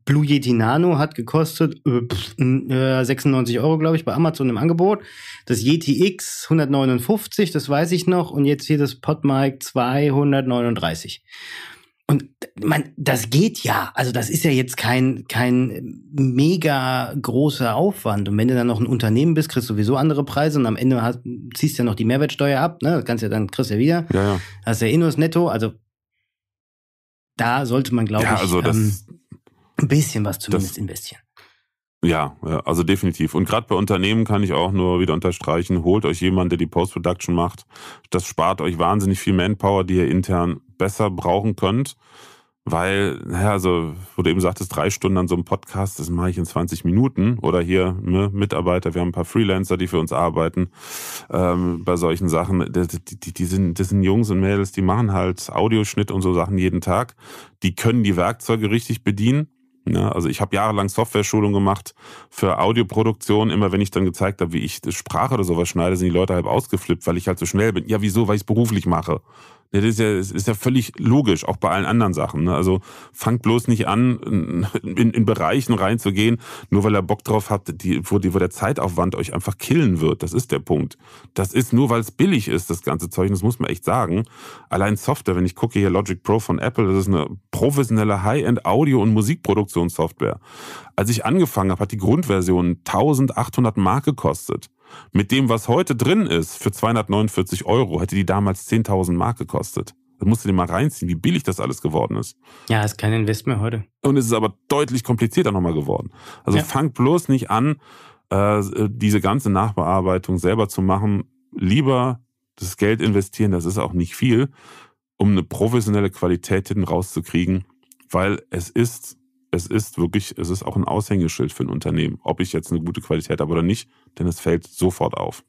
Blue Yeti Nano hat gekostet äh, 96 äh, Euro, glaube ich, bei Amazon im Angebot. Das Yeti X 159, das weiß ich noch. Und jetzt hier das PodMic 239. Und man, das geht ja. Also das ist ja jetzt kein, kein mega großer Aufwand. Und wenn du dann noch ein Unternehmen bist, kriegst du sowieso andere Preise und am Ende hast, ziehst ja noch die Mehrwertsteuer ab, ne? Das kannst ja dann kriegst du ja wieder. Ja, ja. Hast ja eh nur das Netto. Also da sollte man, glaube ja, ich, also das, ähm, ein bisschen was zumindest das, investieren. Ja, also definitiv. Und gerade bei Unternehmen kann ich auch nur wieder unterstreichen, holt euch jemanden, der die Post-Production macht. Das spart euch wahnsinnig viel Manpower, die ihr intern besser brauchen könnt. Weil, naja, also, wo du eben sagtest, drei Stunden an so einem Podcast, das mache ich in 20 Minuten. Oder hier ne, Mitarbeiter, wir haben ein paar Freelancer, die für uns arbeiten ähm, bei solchen Sachen. Die, die, die, sind, das sind Jungs und Mädels, die machen halt Audioschnitt und so Sachen jeden Tag. Die können die Werkzeuge richtig bedienen. Ja, ne, also ich habe jahrelang Software-Schulung gemacht für Audioproduktion. Immer wenn ich dann gezeigt habe, wie ich Sprache oder sowas schneide, sind die Leute halb ausgeflippt, weil ich halt so schnell bin. Ja, wieso? Weil ich es beruflich mache. Ja, Das ist ja, das ist ja völlig logisch, auch bei allen anderen Sachen. Ne? Also fangt bloß nicht an, in, in Bereichen reinzugehen, nur weil ihr Bock drauf habt, die, wo, die, wo der Zeitaufwand euch einfach killen wird. Das ist der Punkt. Das ist nur, weil es billig ist, das ganze Zeug. Das muss man echt sagen. Allein Software, wenn ich gucke hier Logic Pro von Apple, das ist eine professionelle High-End-Audio- und Musikproduktionssoftware. Als ich angefangen habe, hat die Grundversion 1800 Mark gekostet. Mit dem, was heute drin ist, für 249 Euro, hätte die damals 10.000 Mark gekostet. Da musst du dir mal reinziehen, wie billig das alles geworden ist. Ja, ist kein Invest mehr heute. Und es ist aber deutlich komplizierter nochmal geworden. Also ja. fang bloß nicht an, äh, diese ganze Nachbearbeitung selber zu machen. Lieber das Geld investieren, das ist auch nicht viel, um eine professionelle Qualität hinten rauszukriegen, weil es ist es ist wirklich, es ist auch ein Aushängeschild für ein Unternehmen, ob ich jetzt eine gute Qualität habe oder nicht, denn es fällt sofort auf.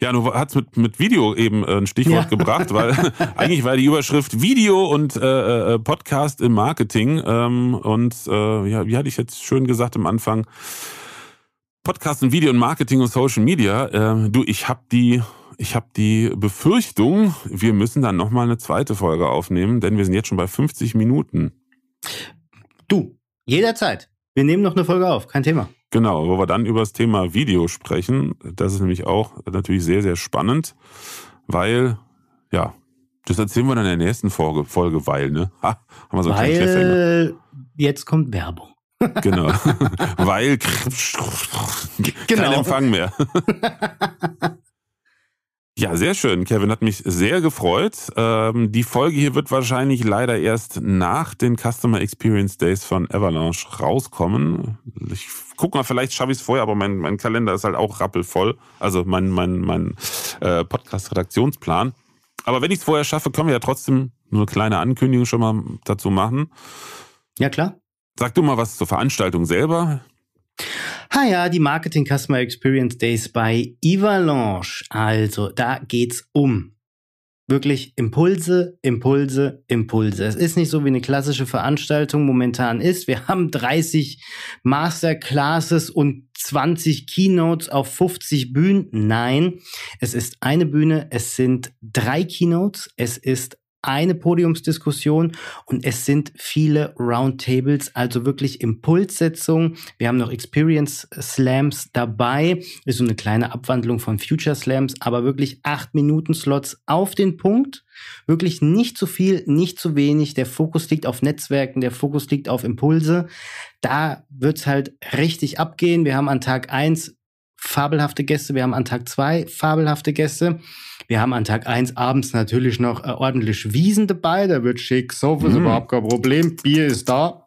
Ja, du hast mit, mit Video eben äh, ein Stichwort ja. gebracht, weil <laughs> <laughs> eigentlich war die Überschrift Video und äh, äh, Podcast im Marketing. Ähm, und äh, ja, wie hatte ich jetzt schön gesagt am Anfang, Podcast und Video und Marketing und Social Media. Äh, du, ich habe die ich habe die Befürchtung, wir müssen dann nochmal eine zweite Folge aufnehmen, denn wir sind jetzt schon bei 50 Minuten. Du, jederzeit. Wir nehmen noch eine Folge auf, kein Thema. Genau, wo wir dann über das Thema Video sprechen. Das ist nämlich auch natürlich sehr, sehr spannend, weil, ja, das erzählen wir dann in der nächsten Folge, Folge weil, ne? Ha, haben wir so weil ne? jetzt kommt Werbung. <laughs> Genau, weil genau. <laughs> kein Empfang mehr. <laughs> Ja, sehr schön. Kevin hat mich sehr gefreut. Ähm, die Folge hier wird wahrscheinlich leider erst nach den Customer Experience Days von Avalanche rauskommen. Ich guck mal, vielleicht schaffe ich es vorher, aber mein, mein Kalender ist halt auch rappelvoll. Also mein, mein, mein äh, Podcast-Redaktionsplan. Aber wenn ich es vorher schaffe, können wir ja trotzdem nur eine kleine Ankündigung schon mal dazu machen. Ja, klar. Sag du mal was zur Veranstaltung selber. Ha ja, die Marketing Customer Experience Days bei Ivalanche. Also, da geht's um wirklich Impulse, Impulse, Impulse. Es ist nicht so, wie eine klassische Veranstaltung momentan ist. Wir haben 30 Masterclasses und 20 Keynotes auf 50 Bühnen. Nein, es ist eine Bühne, es sind drei Keynotes, es ist eine Podiumsdiskussion und es sind viele Roundtables, also wirklich Impulssetzungen. Wir haben noch Experience Slams dabei, ist so eine kleine Abwandlung von Future Slams, aber wirklich acht Minuten Slots auf den Punkt. Wirklich nicht zu viel, nicht zu wenig. Der Fokus liegt auf Netzwerken, der Fokus liegt auf Impulse. Da wird es halt richtig abgehen. Wir haben an Tag eins fabelhafte Gäste, wir haben an Tag zwei fabelhafte Gäste. Wir haben an Tag 1 abends natürlich noch äh, ordentlich Wiesen dabei. Da wird schick. Sofa ist mm. überhaupt kein Problem. Bier ist da.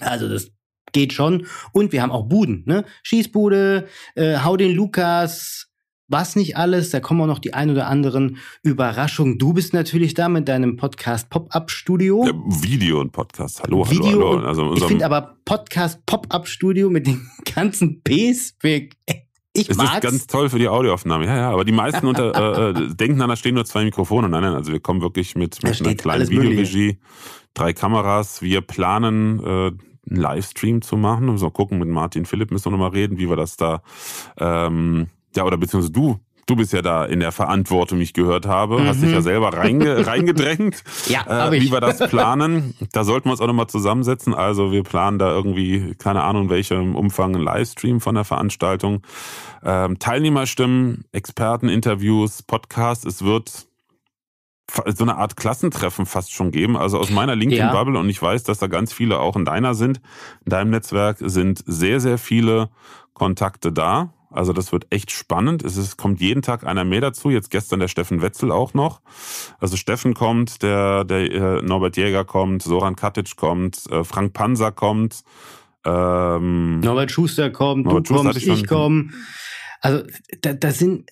Also das geht schon. Und wir haben auch Buden. Ne? Schießbude, äh, Hau den Lukas, was nicht alles. Da kommen auch noch die ein oder anderen Überraschungen. Du bist natürlich da mit deinem Podcast Pop-Up Studio. Ja, Video und Podcast. Hallo, Video hallo, hallo. Also ich finde aber Podcast Pop-Up Studio mit den <laughs> ganzen Ps weg. Ich es mag's. ist ganz toll für die Audioaufnahme, ja, ja. Aber die meisten <laughs> unter, äh, äh, denken dann, da stehen nur zwei Mikrofone. Nein, nein, also wir kommen wirklich mit, mit einer kleinen Videoregie, drei Kameras. Wir planen äh, einen Livestream zu machen. Wir müssen gucken, mit Martin Philipp müssen wir nochmal reden, wie wir das da, ähm, ja, oder beziehungsweise du du bist ja da in der Verantwortung, ich gehört habe. Mhm. Hast dich ja mhm. selber reinge <laughs> reingedrängt. ja, äh, Wie wir das planen, da sollten wir uns auch nochmal zusammensetzen. Also wir planen da irgendwie, keine Ahnung, in welchem Umfang ein Livestream von der Veranstaltung. Ähm, Teilnehmerstimmen, Experteninterviews, Podcast. Es wird so eine Art Klassentreffen fast schon geben. Also aus meiner LinkedIn-Bubble ja. und ich weiß, dass da ganz viele auch in deiner sind, in deinem Netzwerk sind sehr, sehr viele Kontakte da. Also das wird echt spannend. Es ist, kommt jeden Tag einer mehr dazu. Jetzt gestern der Steffen Wetzel auch noch. Also Steffen kommt, der, der äh, Norbert Jäger kommt, Soran Katic kommt, äh, Frank Panzer kommt. Ähm, Norbert Schuster kommt, Norbert du Schuster kommst, ich komme. Also da, da sind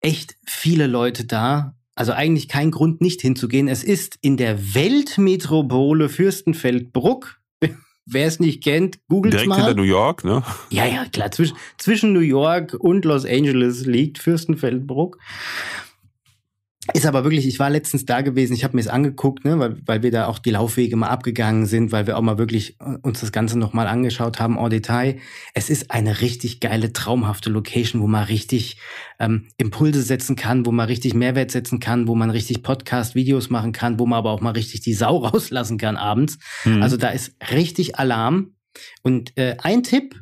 echt viele Leute da. Also eigentlich kein Grund, nicht hinzugehen. Es ist in der Weltmetropole Fürstenfeldbruck Wer es nicht kennt, googelt Direkt mal. Direkt hinter New York, ne? Ja, ja, klar. Zwischen, zwischen New York und Los Angeles liegt Fürstenfeldbruck. Ist aber wirklich, ich war letztens da gewesen, ich habe mir es angeguckt, ne, weil, weil wir da auch die Laufwege mal abgegangen sind, weil wir auch mal wirklich äh, uns das Ganze nochmal angeschaut haben, en Detail. Es ist eine richtig geile, traumhafte Location, wo man richtig ähm, Impulse setzen kann, wo man richtig Mehrwert setzen kann, wo man richtig Podcast-Videos machen kann, wo man aber auch mal richtig die Sau <laughs> rauslassen kann abends. Mhm. Also da ist richtig Alarm. Und äh, ein Tipp,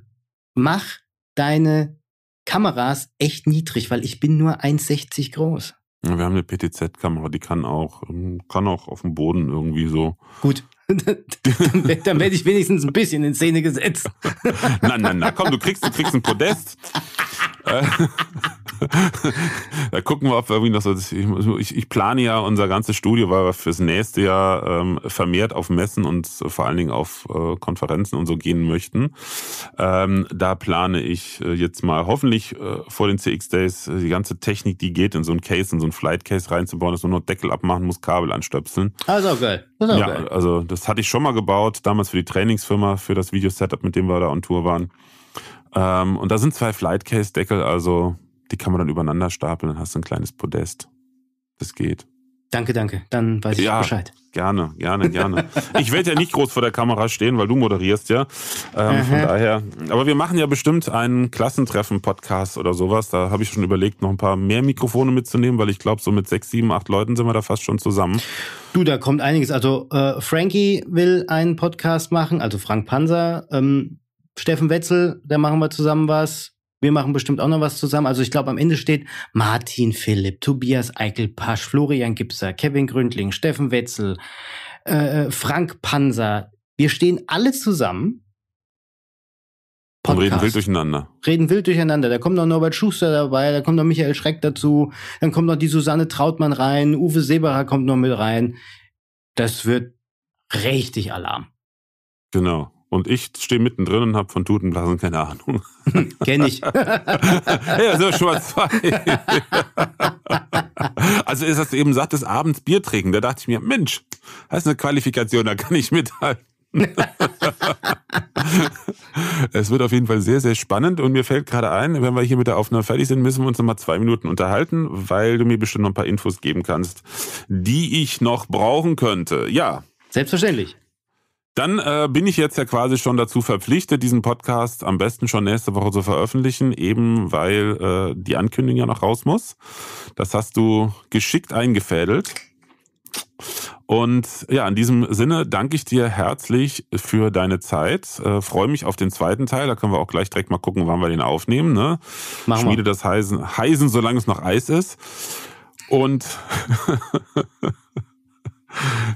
mach deine Kameras echt niedrig, weil ich bin nur 1,60 groß. Wir haben eine PTZ-Kamera, die kann auch, ähm, kann auch auf dem Boden irgendwie so. Gut. dann, <laughs> dann werde ich wenigstens ein bisschen in Szene gesetzt. na, na, na, komm, du kriegst, du kriegst ein Podest. <laughs> <laughs> da gucken wir, ob wir irgendwie noch so. Ich, ich, plane ja unser ganzes Studio, weil wir fürs nächste Jahr ähm, vermehrt auf Messen und vor allen Dingen auf äh, Konferenzen und so gehen möchten. Ähm, da plane ich äh, jetzt mal hoffentlich äh, vor den CX Days äh, die ganze Technik, die geht, in so ein Case, in so ein Flight Case reinzubauen, dass man nur Deckel abmachen muss, Kabel anstöpseln. Ah, ist auch geil. Ist auch ja, geil. also das hatte ich schon mal gebaut, damals für die Trainingsfirma, für das Video-Setup, mit dem wir da on Tour waren. Ähm, und da sind zwei Flight Case Deckel, also die kann man dann übereinander stapeln, dann hast du ein kleines Podest. Das geht. Danke, danke. Dann weiß ich ja, Bescheid. Gerne, gerne, gerne. <laughs> ich werde ja nicht groß vor der Kamera stehen, weil du moderierst ja. Ähm, von daher. Aber wir machen ja bestimmt einen Klassentreffen-Podcast oder sowas. Da habe ich schon überlegt, noch ein paar mehr Mikrofone mitzunehmen, weil ich glaube, so mit sechs, sieben, acht Leuten sind wir da fast schon zusammen. Du, da kommt einiges. Also äh, Frankie will einen Podcast machen, also Frank Panzer, ähm, Steffen Wetzel, da machen wir zusammen was. Wir machen bestimmt auch noch was zusammen. Also ich glaube, am Ende steht Martin Philipp, Tobias Eikel Pasch, Florian Gipser, Kevin Gründling, Steffen Wetzel, äh, äh Frank Panzer. Wir stehen alle zusammen. Podcast. Und reden wild durcheinander. Reden wild durcheinander. Da kommt noch Norbert Schuster dabei, da kommt noch Michael Schreck dazu, dann kommt noch die Susanne Trautmann rein, Uwe Seberer kommt noch mit rein. Das wird richtig Alarm. Genau. Und ich stehe mittendrin und habe von Tutenblasen keine Ahnung. <laughs> Kenn ich. <laughs> ja, so schwarz-weiß. also ist das eben sagtest, abends Bier trinken. Da dachte ich mir, Mensch, das ist eine Qualifikation, da kann ich mithalten. <laughs> es wird auf jeden Fall sehr, sehr spannend und mir fällt gerade ein, wenn wir hier mit der Aufnahme fertig sind, müssen wir uns nochmal zwei Minuten unterhalten, weil du mir bestimmt noch ein paar Infos geben kannst, die ich noch brauchen könnte. Ja. Selbstverständlich. Dann äh, bin ich jetzt ja quasi schon dazu verpflichtet, diesen Podcast am besten schon nächste Woche zu veröffentlichen, eben weil äh, die Ankündigung ja noch raus muss. Das hast du geschickt eingefädelt. Und ja, in diesem Sinne danke ich dir herzlich für deine Zeit. Äh, Freue mich auf den zweiten Teil. Da können wir auch gleich direkt mal gucken, wann wir den aufnehmen. Ne? Machen Schmiede wir. das Heisen, Heisen, solange es noch Eis ist. Und <laughs>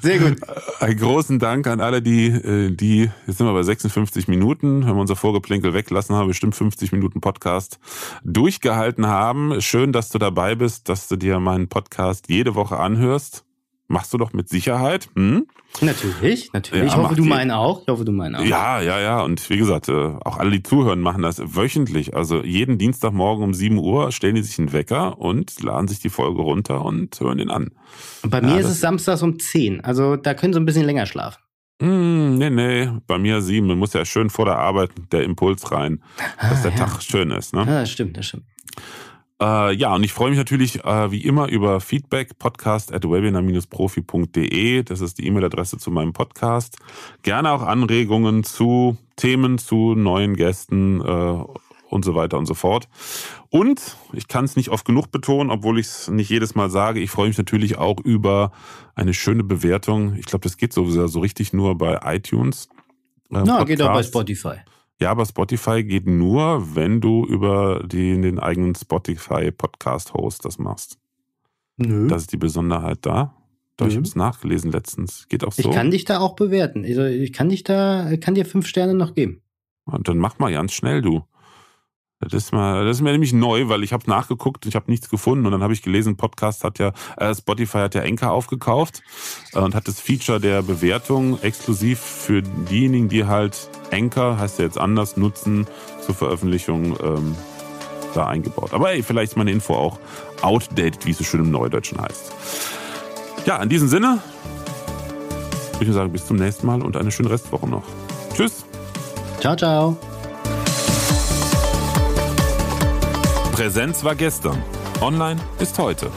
Sehr gut. Einen großen Dank an alle, die, äh, die, jetzt sind wir bei 56 Minuten, wenn wir unser Vorgeplänkel weglassen haben, bestimmt 50 Minuten Podcast durchgehalten haben. Schön, dass du dabei bist, dass du dir meinen Podcast jede Woche anhörst. Machst du doch mit Sicherheit. Hm? Natürlich, natürlich. Ja, ich hoffe, du meinen auch. Ich hoffe, du meinen auch. Ja, ja, ja. Und wie gesagt, äh, auch alle, die zuhören, machen das wöchentlich. Also jeden Dienstagmorgen um 7 Uhr stellen die sich einen Wecker und laden sich die Folge runter und hören den an. Und bei ja, mir ist es samstags um 10. Also da können sie ein bisschen länger schlafen. Mm, nee, nee, bei mir sieben. Man muss ja schön vor der Arbeit der Impuls rein, dass ah, der ja. Tag schön ist. Ne? Ja, ah, das stimmt, das stimmt. Äh, ja, und ich freue mich natürlich äh, wie immer über Feedback, podcast at webinar-profi.de. Das ist die E-Mail-Adresse zu meinem Podcast. Gerne auch Anregungen zu Themen, zu neuen Gästen äh, und so weiter und so fort. Und ich kann es nicht oft genug betonen, obwohl ich es nicht jedes Mal sage, ich freue mich natürlich auch über eine schöne Bewertung. Ich glaube, das geht sowieso so richtig nur bei iTunes. Äh, Na, Podcast. geht auch bei Spotify. Ja, aber Spotify geht nur, wenn du über die, den eigenen Spotify-Podcast-Host das machst. Nö. Das ist die Besonderheit da. Doch, ich habe es nachgelesen letztens. Geht auch so. Ich kann dich da auch bewerten. Also, ich kann dich da, kann dir fünf Sterne noch geben. Und dann mach mal ganz schnell, du. Das ist, mal, das ist mir nämlich neu, weil ich habe nachgeguckt, ich habe nichts gefunden und dann habe ich gelesen, Podcast hat ja, äh, Spotify hat ja Enker aufgekauft äh, und hat das Feature der Bewertung exklusiv für diejenigen, die halt Enker, heißt ja jetzt anders, nutzen zur Veröffentlichung ähm, da eingebaut. Aber hey, vielleicht ist meine Info auch outdated, wie es so schön im Neudeutschen heißt. Ja, in diesem Sinne würde ich sagen, bis zum nächsten Mal und eine schöne Restwoche noch. Tschüss. Ciao, ciao. Präsenz war gestern, online ist heute.